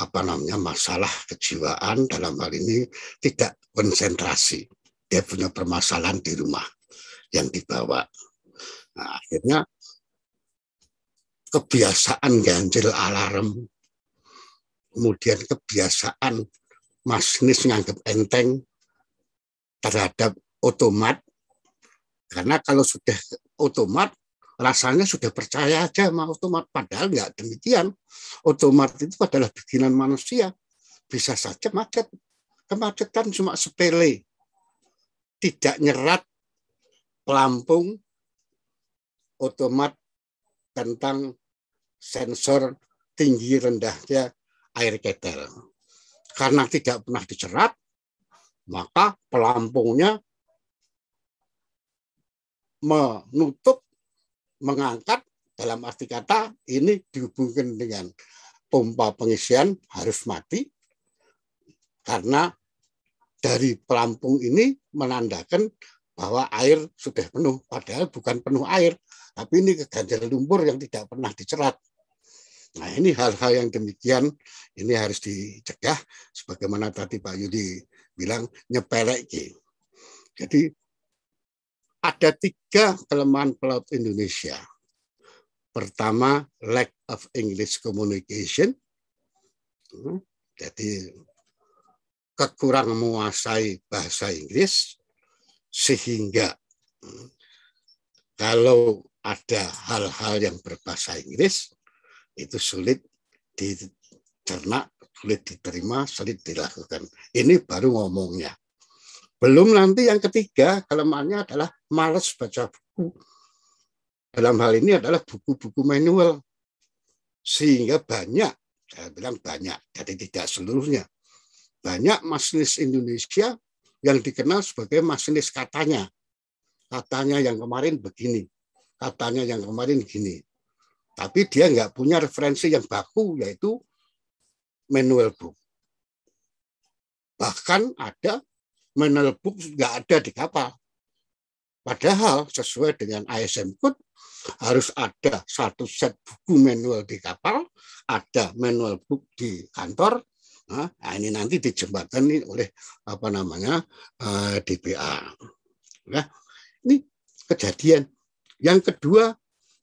apa namanya masalah kejiwaan dalam hal ini tidak konsentrasi dia punya permasalahan di rumah yang dibawa nah, akhirnya kebiasaan ganjil alarm kemudian kebiasaan masnis nganggap enteng terhadap otomat karena kalau sudah otomat, rasanya sudah percaya aja sama otomat. Padahal nggak demikian. Otomat itu adalah bikinan manusia. Bisa saja macet. Kemacetan cuma sepele. Tidak nyerat pelampung otomat tentang sensor tinggi rendahnya air ketel. Karena tidak pernah dicerat, maka pelampungnya menutup, mengangkat dalam arti kata ini dihubungkan dengan pompa pengisian harus mati karena dari pelampung ini menandakan bahwa air sudah penuh padahal bukan penuh air tapi ini keganjal lumpur yang tidak pernah dicerat. Nah ini hal-hal yang demikian ini harus dicegah sebagaimana tadi Pak Yudi bilang nyepelek. Jadi ada tiga kelemahan pelaut Indonesia. Pertama, lack of English communication. Hmm, jadi kekurang menguasai bahasa Inggris sehingga hmm, kalau ada hal-hal yang berbahasa Inggris itu sulit dicerna, sulit diterima, sulit dilakukan. Ini baru ngomongnya. Belum nanti yang ketiga kelemahannya adalah males baca buku. Dalam hal ini adalah buku-buku manual. Sehingga banyak, saya bilang banyak, jadi tidak seluruhnya. Banyak masinis Indonesia yang dikenal sebagai masinis katanya. Katanya yang kemarin begini, katanya yang kemarin gini. Tapi dia nggak punya referensi yang baku, yaitu manual book. Bahkan ada menelpuk nggak ada di kapal. Padahal sesuai dengan ASN Code harus ada satu set buku manual di kapal, ada manual book di kantor. Nah, nah ini nanti dijembatani oleh apa namanya eh, DBA. Nah, ini kejadian. Yang kedua,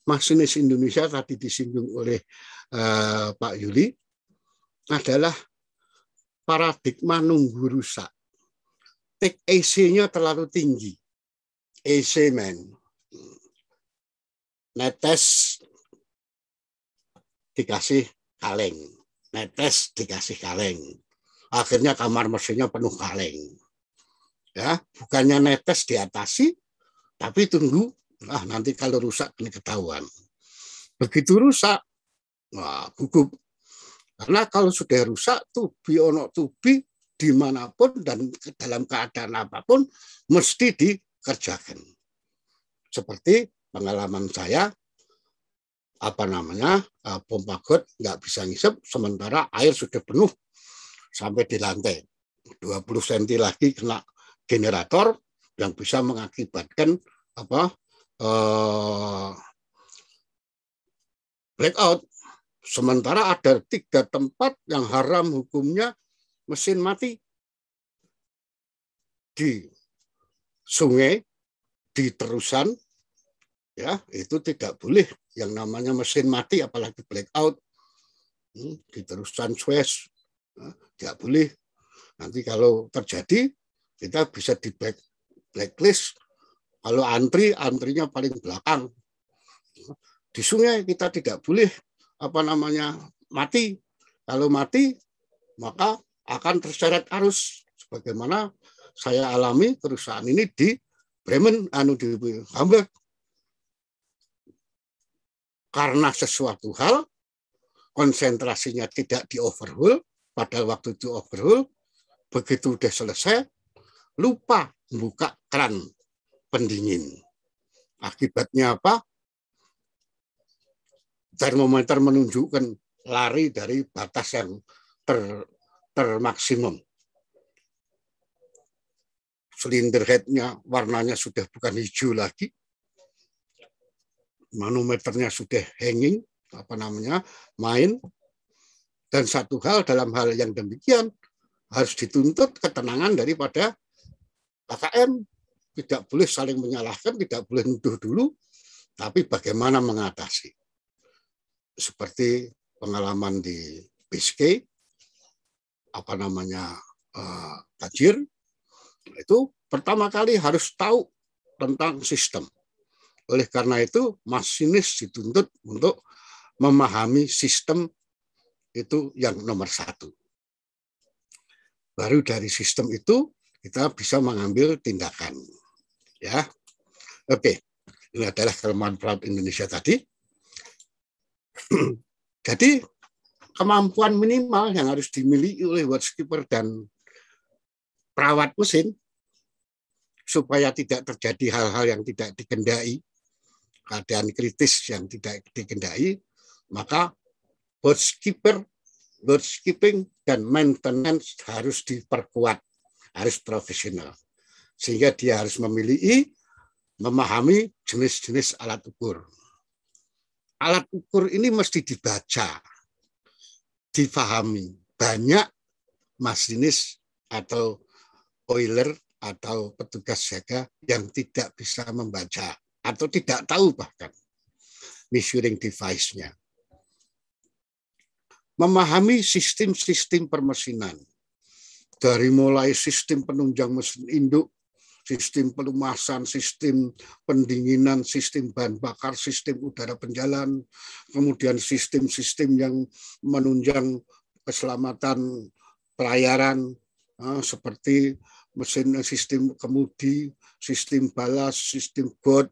masinis Indonesia tadi disinggung oleh eh, Pak Yuli adalah paradigma nunggu rusak take AC-nya terlalu tinggi. AC man. Netes dikasih kaleng. Netes dikasih kaleng. Akhirnya kamar mesinnya penuh kaleng. Ya, bukannya netes diatasi, tapi tunggu. Ah, nanti kalau rusak ini ketahuan. Begitu rusak, wah, gugup. Karena kalau sudah rusak, tubi ono tubi, dimanapun dan dalam keadaan apapun mesti dikerjakan. Seperti pengalaman saya, apa namanya, pompa eh, got nggak bisa ngisep, sementara air sudah penuh sampai di lantai. 20 cm lagi kena generator yang bisa mengakibatkan apa eh, blackout. Sementara ada tiga tempat yang haram hukumnya mesin mati di sungai di terusan ya itu tidak boleh yang namanya mesin mati apalagi blackout hmm, di terusan Swiss ya, tidak boleh nanti kalau terjadi kita bisa di black, blacklist kalau antri antrinya paling belakang di sungai kita tidak boleh apa namanya mati kalau mati maka akan terseret arus sebagaimana saya alami kerusakan ini di Bremen anu di Hamburg karena sesuatu hal konsentrasinya tidak di overhaul pada waktu itu overhaul begitu sudah selesai lupa membuka keran pendingin akibatnya apa termometer menunjukkan lari dari batas yang ter termaksimum. Silinder headnya warnanya sudah bukan hijau lagi. Manometernya sudah hanging, apa namanya, main. Dan satu hal dalam hal yang demikian, harus dituntut ketenangan daripada AKM. Tidak boleh saling menyalahkan, tidak boleh nuduh dulu, tapi bagaimana mengatasi. Seperti pengalaman di BSK, apa namanya uh, tajir itu pertama kali harus tahu tentang sistem. Oleh karena itu masinis dituntut untuk memahami sistem itu yang nomor satu. Baru dari sistem itu kita bisa mengambil tindakan. Ya, oke. Ini adalah kelemahan pelaut Indonesia tadi. [CLEARS THROAT] Jadi kemampuan minimal yang harus dimiliki oleh housekeeper dan perawat mesin supaya tidak terjadi hal-hal yang tidak dikendai, keadaan kritis yang tidak dikendai, maka housekeeper, housekeeping, dan maintenance harus diperkuat, harus profesional. Sehingga dia harus memiliki, memahami jenis-jenis alat ukur. Alat ukur ini mesti dibaca difahami. Banyak masinis atau oiler atau petugas jaga yang tidak bisa membaca atau tidak tahu bahkan measuring device-nya. Memahami sistem-sistem permesinan. Dari mulai sistem penunjang mesin induk sistem pelumasan, sistem pendinginan, sistem bahan bakar, sistem udara penjalan, kemudian sistem-sistem yang menunjang keselamatan pelayaran ah, seperti mesin eh, sistem kemudi, sistem balas, sistem bot,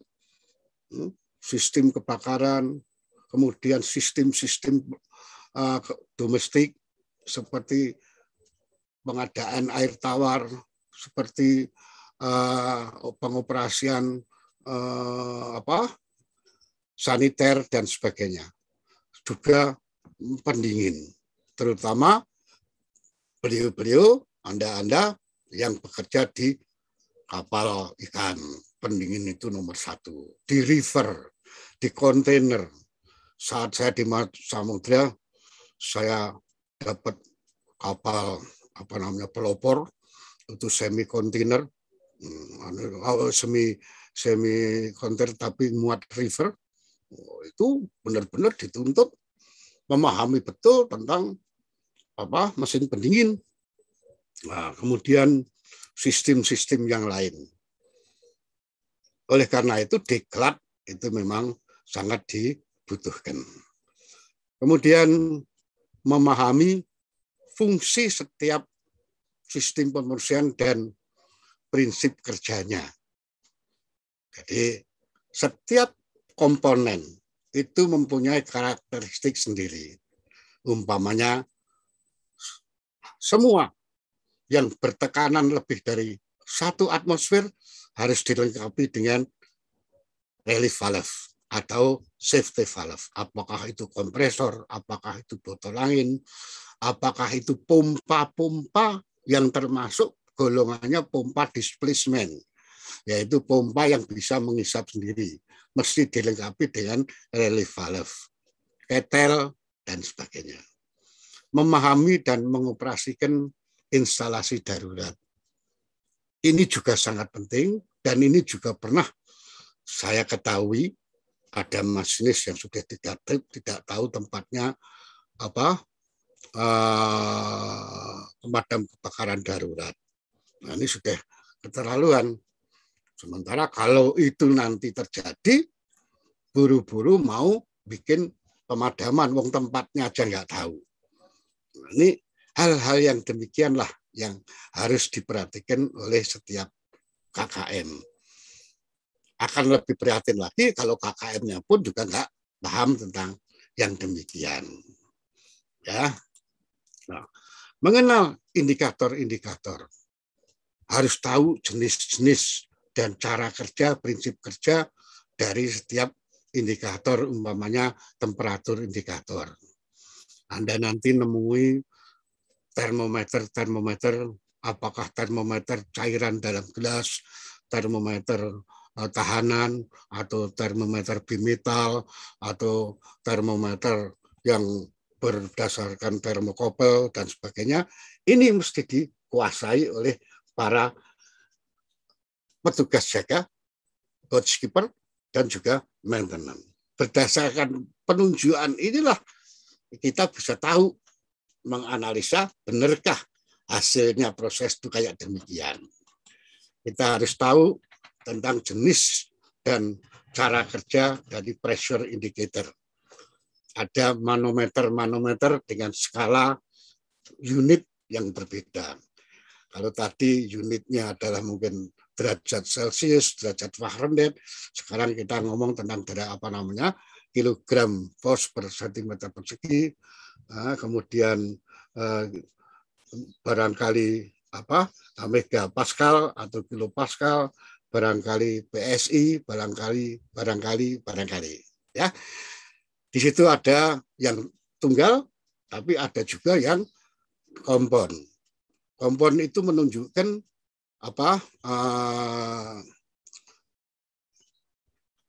hmm, sistem kebakaran, kemudian sistem-sistem ah, domestik seperti pengadaan air tawar, seperti Eh, pengoperasian uh, apa saniter dan sebagainya. Juga pendingin, terutama beliau-beliau, Anda-Anda yang bekerja di kapal ikan. Pendingin itu nomor satu. Di river, di kontainer. Saat saya di Samudra, saya dapat kapal apa namanya pelopor itu semi kontainer Hmm, semi semi konter tapi muat river oh, itu benar-benar dituntut memahami betul tentang apa mesin pendingin nah, kemudian sistem-sistem yang lain oleh karena itu diklat itu memang sangat dibutuhkan kemudian memahami fungsi setiap sistem pemersihan dan prinsip kerjanya. Jadi setiap komponen itu mempunyai karakteristik sendiri. Umpamanya semua yang bertekanan lebih dari satu atmosfer harus dilengkapi dengan relief valve atau safety valve. Apakah itu kompresor, apakah itu botol angin, apakah itu pompa-pompa yang termasuk golongannya pompa displacement, yaitu pompa yang bisa mengisap sendiri. Mesti dilengkapi dengan relief valve, ketel, dan sebagainya. Memahami dan mengoperasikan instalasi darurat. Ini juga sangat penting dan ini juga pernah saya ketahui ada masinis yang sudah tidak tidak tahu tempatnya apa eh, pemadam kebakaran darurat. Nah ini sudah keterlaluan. Sementara kalau itu nanti terjadi, buru-buru mau bikin pemadaman, wong tempatnya aja nggak tahu. Nah, ini hal-hal yang demikianlah yang harus diperhatikan oleh setiap KKM. Akan lebih prihatin lagi kalau kkm nya pun juga nggak paham tentang yang demikian. Ya, nah, mengenal indikator-indikator harus tahu jenis-jenis dan cara kerja, prinsip kerja dari setiap indikator, umpamanya temperatur indikator. Anda nanti nemui termometer-termometer, apakah termometer cairan dalam gelas, termometer eh, tahanan, atau termometer bimetal, atau termometer yang berdasarkan termokopel dan sebagainya, ini mesti dikuasai oleh para petugas jaga, goalkeeper, dan juga maintenance. Berdasarkan penunjuan inilah kita bisa tahu menganalisa benarkah hasilnya proses itu kayak demikian. Kita harus tahu tentang jenis dan cara kerja dari pressure indicator. Ada manometer-manometer dengan skala unit yang berbeda. Kalau tadi unitnya adalah mungkin derajat Celsius, derajat Fahrenheit, sekarang kita ngomong tentang derajat apa namanya, kilogram force per sentimeter persegi, ah, kemudian eh, barangkali apa mega pascal atau kilo pascal, barangkali PSI, barangkali barangkali barangkali ya. Di situ ada yang tunggal tapi ada juga yang kompon. Kompon itu menunjukkan apa uh,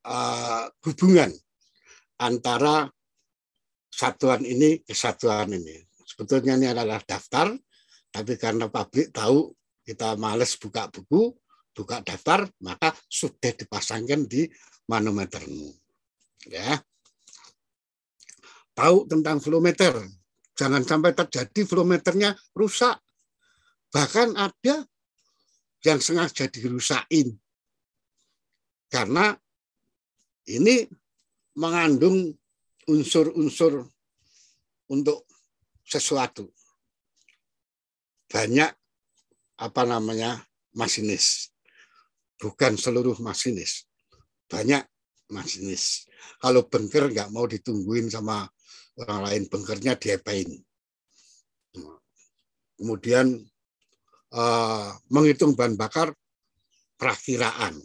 uh, hubungan antara satuan ini ke satuan ini. Sebetulnya ini adalah daftar, tapi karena publik tahu kita males buka buku, buka daftar, maka sudah dipasangkan di manometermu. Ya. Tahu tentang flowmeter. Jangan sampai terjadi flowmeternya rusak. Bahkan ada yang sengaja dirusakin. Karena ini mengandung unsur-unsur untuk sesuatu. Banyak apa namanya masinis. Bukan seluruh masinis. Banyak masinis. Kalau bengker nggak mau ditungguin sama orang lain, bengkernya diapain Kemudian Eh, menghitung bahan bakar perakiraan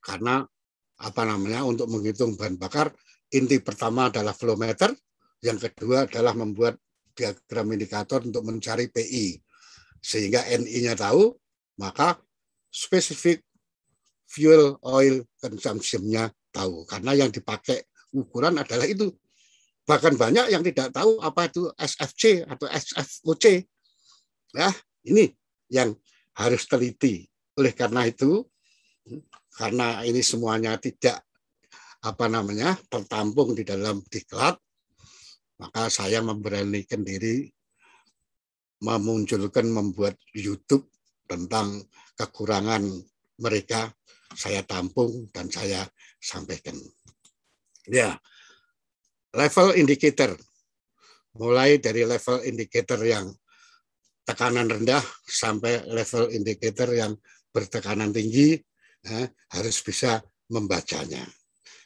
Karena apa namanya untuk menghitung bahan bakar inti pertama adalah flowmeter yang kedua adalah membuat diagram indikator untuk mencari PI. Sehingga NI-nya tahu, maka spesifik fuel oil consumption-nya tahu. Karena yang dipakai ukuran adalah itu. Bahkan banyak yang tidak tahu apa itu SFC atau SFOC. Ya, ini yang harus teliti. Oleh karena itu, karena ini semuanya tidak apa namanya tertampung di dalam diklat, maka saya memberanikan diri memunculkan membuat YouTube tentang kekurangan mereka saya tampung dan saya sampaikan. Ya, level indikator mulai dari level indikator yang tekanan rendah sampai level indikator yang bertekanan tinggi eh, harus bisa membacanya.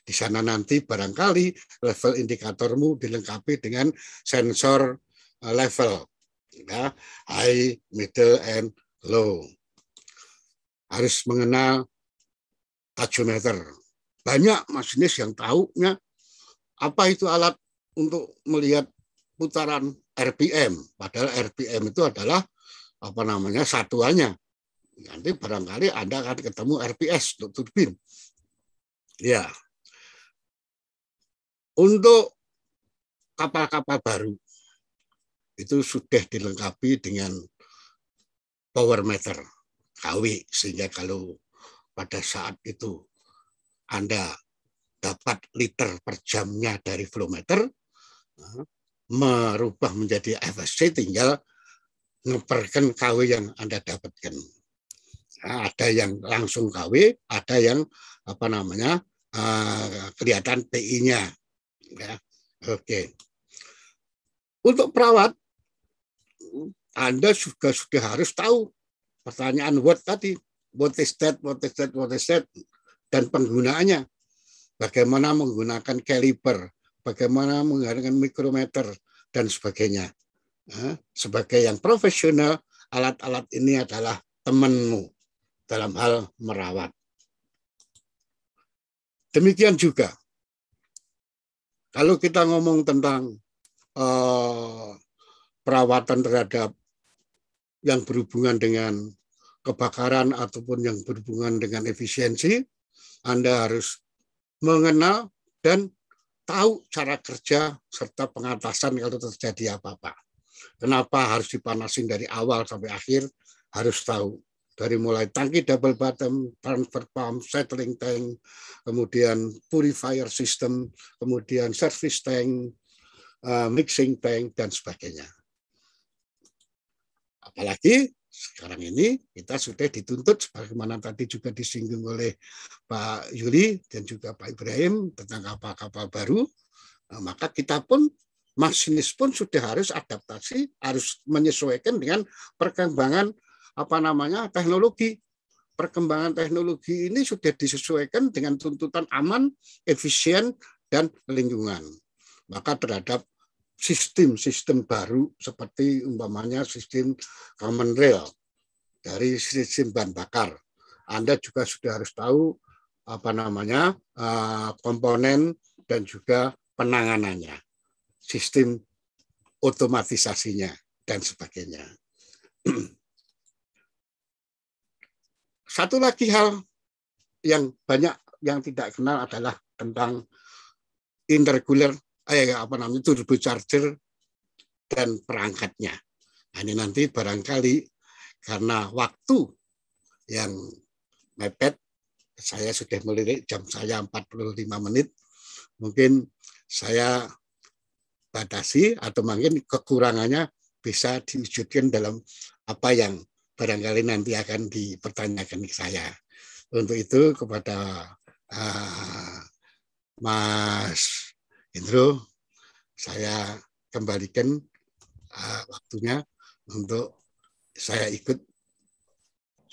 Di sana nanti barangkali level indikatormu dilengkapi dengan sensor eh, level ya, high, middle, and low. Harus mengenal tachometer. Banyak masinis yang tahunya apa itu alat untuk melihat putaran RPM. Padahal RPM itu adalah apa namanya satuannya. Nanti barangkali Anda akan ketemu RPS untuk turbin. Ya. Untuk kapal-kapal baru itu sudah dilengkapi dengan power meter KW sehingga kalau pada saat itu Anda dapat liter per jamnya dari flow meter. Nah, merubah menjadi FSC tinggal ngeperken KW yang Anda dapatkan. ada yang langsung KW, ada yang apa namanya eh, kelihatan PI-nya. Ya. Oke. Untuk perawat, Anda juga sudah harus tahu pertanyaan what tadi. What is that, what is that, what is that. Dan penggunaannya. Bagaimana menggunakan kaliber bagaimana menggunakan mikrometer dan sebagainya. Ah, sebagai yang profesional, alat-alat ini adalah temanmu dalam hal merawat. Demikian juga, kalau kita ngomong tentang eh, perawatan terhadap yang berhubungan dengan kebakaran ataupun yang berhubungan dengan efisiensi, Anda harus mengenal dan tahu cara kerja serta pengatasan kalau terjadi apa-apa. Kenapa harus dipanasin dari awal sampai akhir? Harus tahu dari mulai tangki double bottom, transfer pump, settling tank, kemudian purifier system, kemudian service tank, eh, mixing tank dan sebagainya. Apalagi sekarang ini kita sudah dituntut sebagaimana tadi juga disinggung oleh Pak Yuli dan juga Pak Ibrahim tentang kapal-kapal baru, eh, maka kita pun masinis pun sudah harus adaptasi, harus menyesuaikan dengan perkembangan apa namanya teknologi. Perkembangan teknologi ini sudah disesuaikan dengan tuntutan aman, efisien, dan lingkungan. Maka terhadap sistem-sistem baru seperti umpamanya sistem common rail dari sistem bahan bakar. Anda juga sudah harus tahu apa namanya eh, komponen dan juga penanganannya, sistem otomatisasinya dan sebagainya. [CLEARS THROAT] Satu lagi hal yang banyak yang tidak kenal adalah tentang intercooler eh, ya, apa namanya turbo charger dan perangkatnya. Nah, ini nanti barangkali karena waktu yang mepet, saya sudah melirik jam saya 45 menit, mungkin saya batasi atau mungkin kekurangannya bisa diwujudkan dalam apa yang barangkali nanti akan dipertanyakan ke saya. Untuk itu kepada uh, Mas Indro, saya kembalikan uh, waktunya untuk saya ikut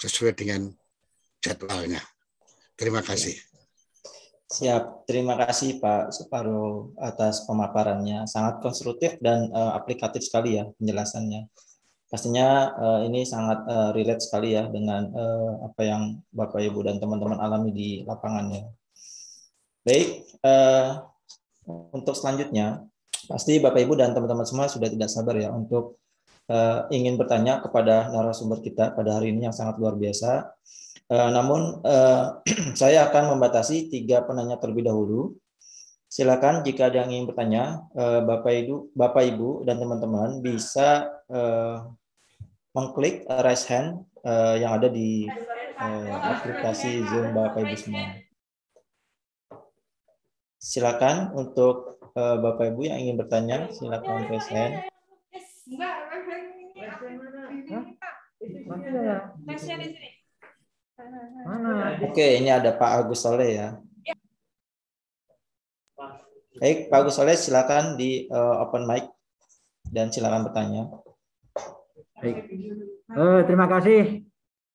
sesuai dengan jadwalnya. Terima ya. kasih. Siap, terima kasih Pak Suparo atas pemaparannya. Sangat konstruktif dan uh, aplikatif sekali ya penjelasannya. Pastinya uh, ini sangat uh, relate sekali ya dengan uh, apa yang Bapak Ibu dan teman-teman alami di lapangannya. Baik, uh, untuk selanjutnya pasti Bapak Ibu dan teman-teman semua sudah tidak sabar ya untuk uh, ingin bertanya kepada narasumber kita pada hari ini yang sangat luar biasa. Uh, namun uh, [CLEARS THROAT] saya akan membatasi tiga penanya terlebih dahulu. Silakan jika ada yang ingin bertanya, uh, Bapak Ibu, Bapak Ibu dan teman-teman bisa uh, mengklik raise hand uh, yang ada di uh, aplikasi Zoom Bapak Ibu semua. Silakan untuk uh, Bapak Ibu yang ingin bertanya, silakan raise hand. Oke, ini ada Pak Agus Soleh ya. Baik, Pak Agus Soleh silakan di uh, open mic dan silakan bertanya. Baik. Uh, terima kasih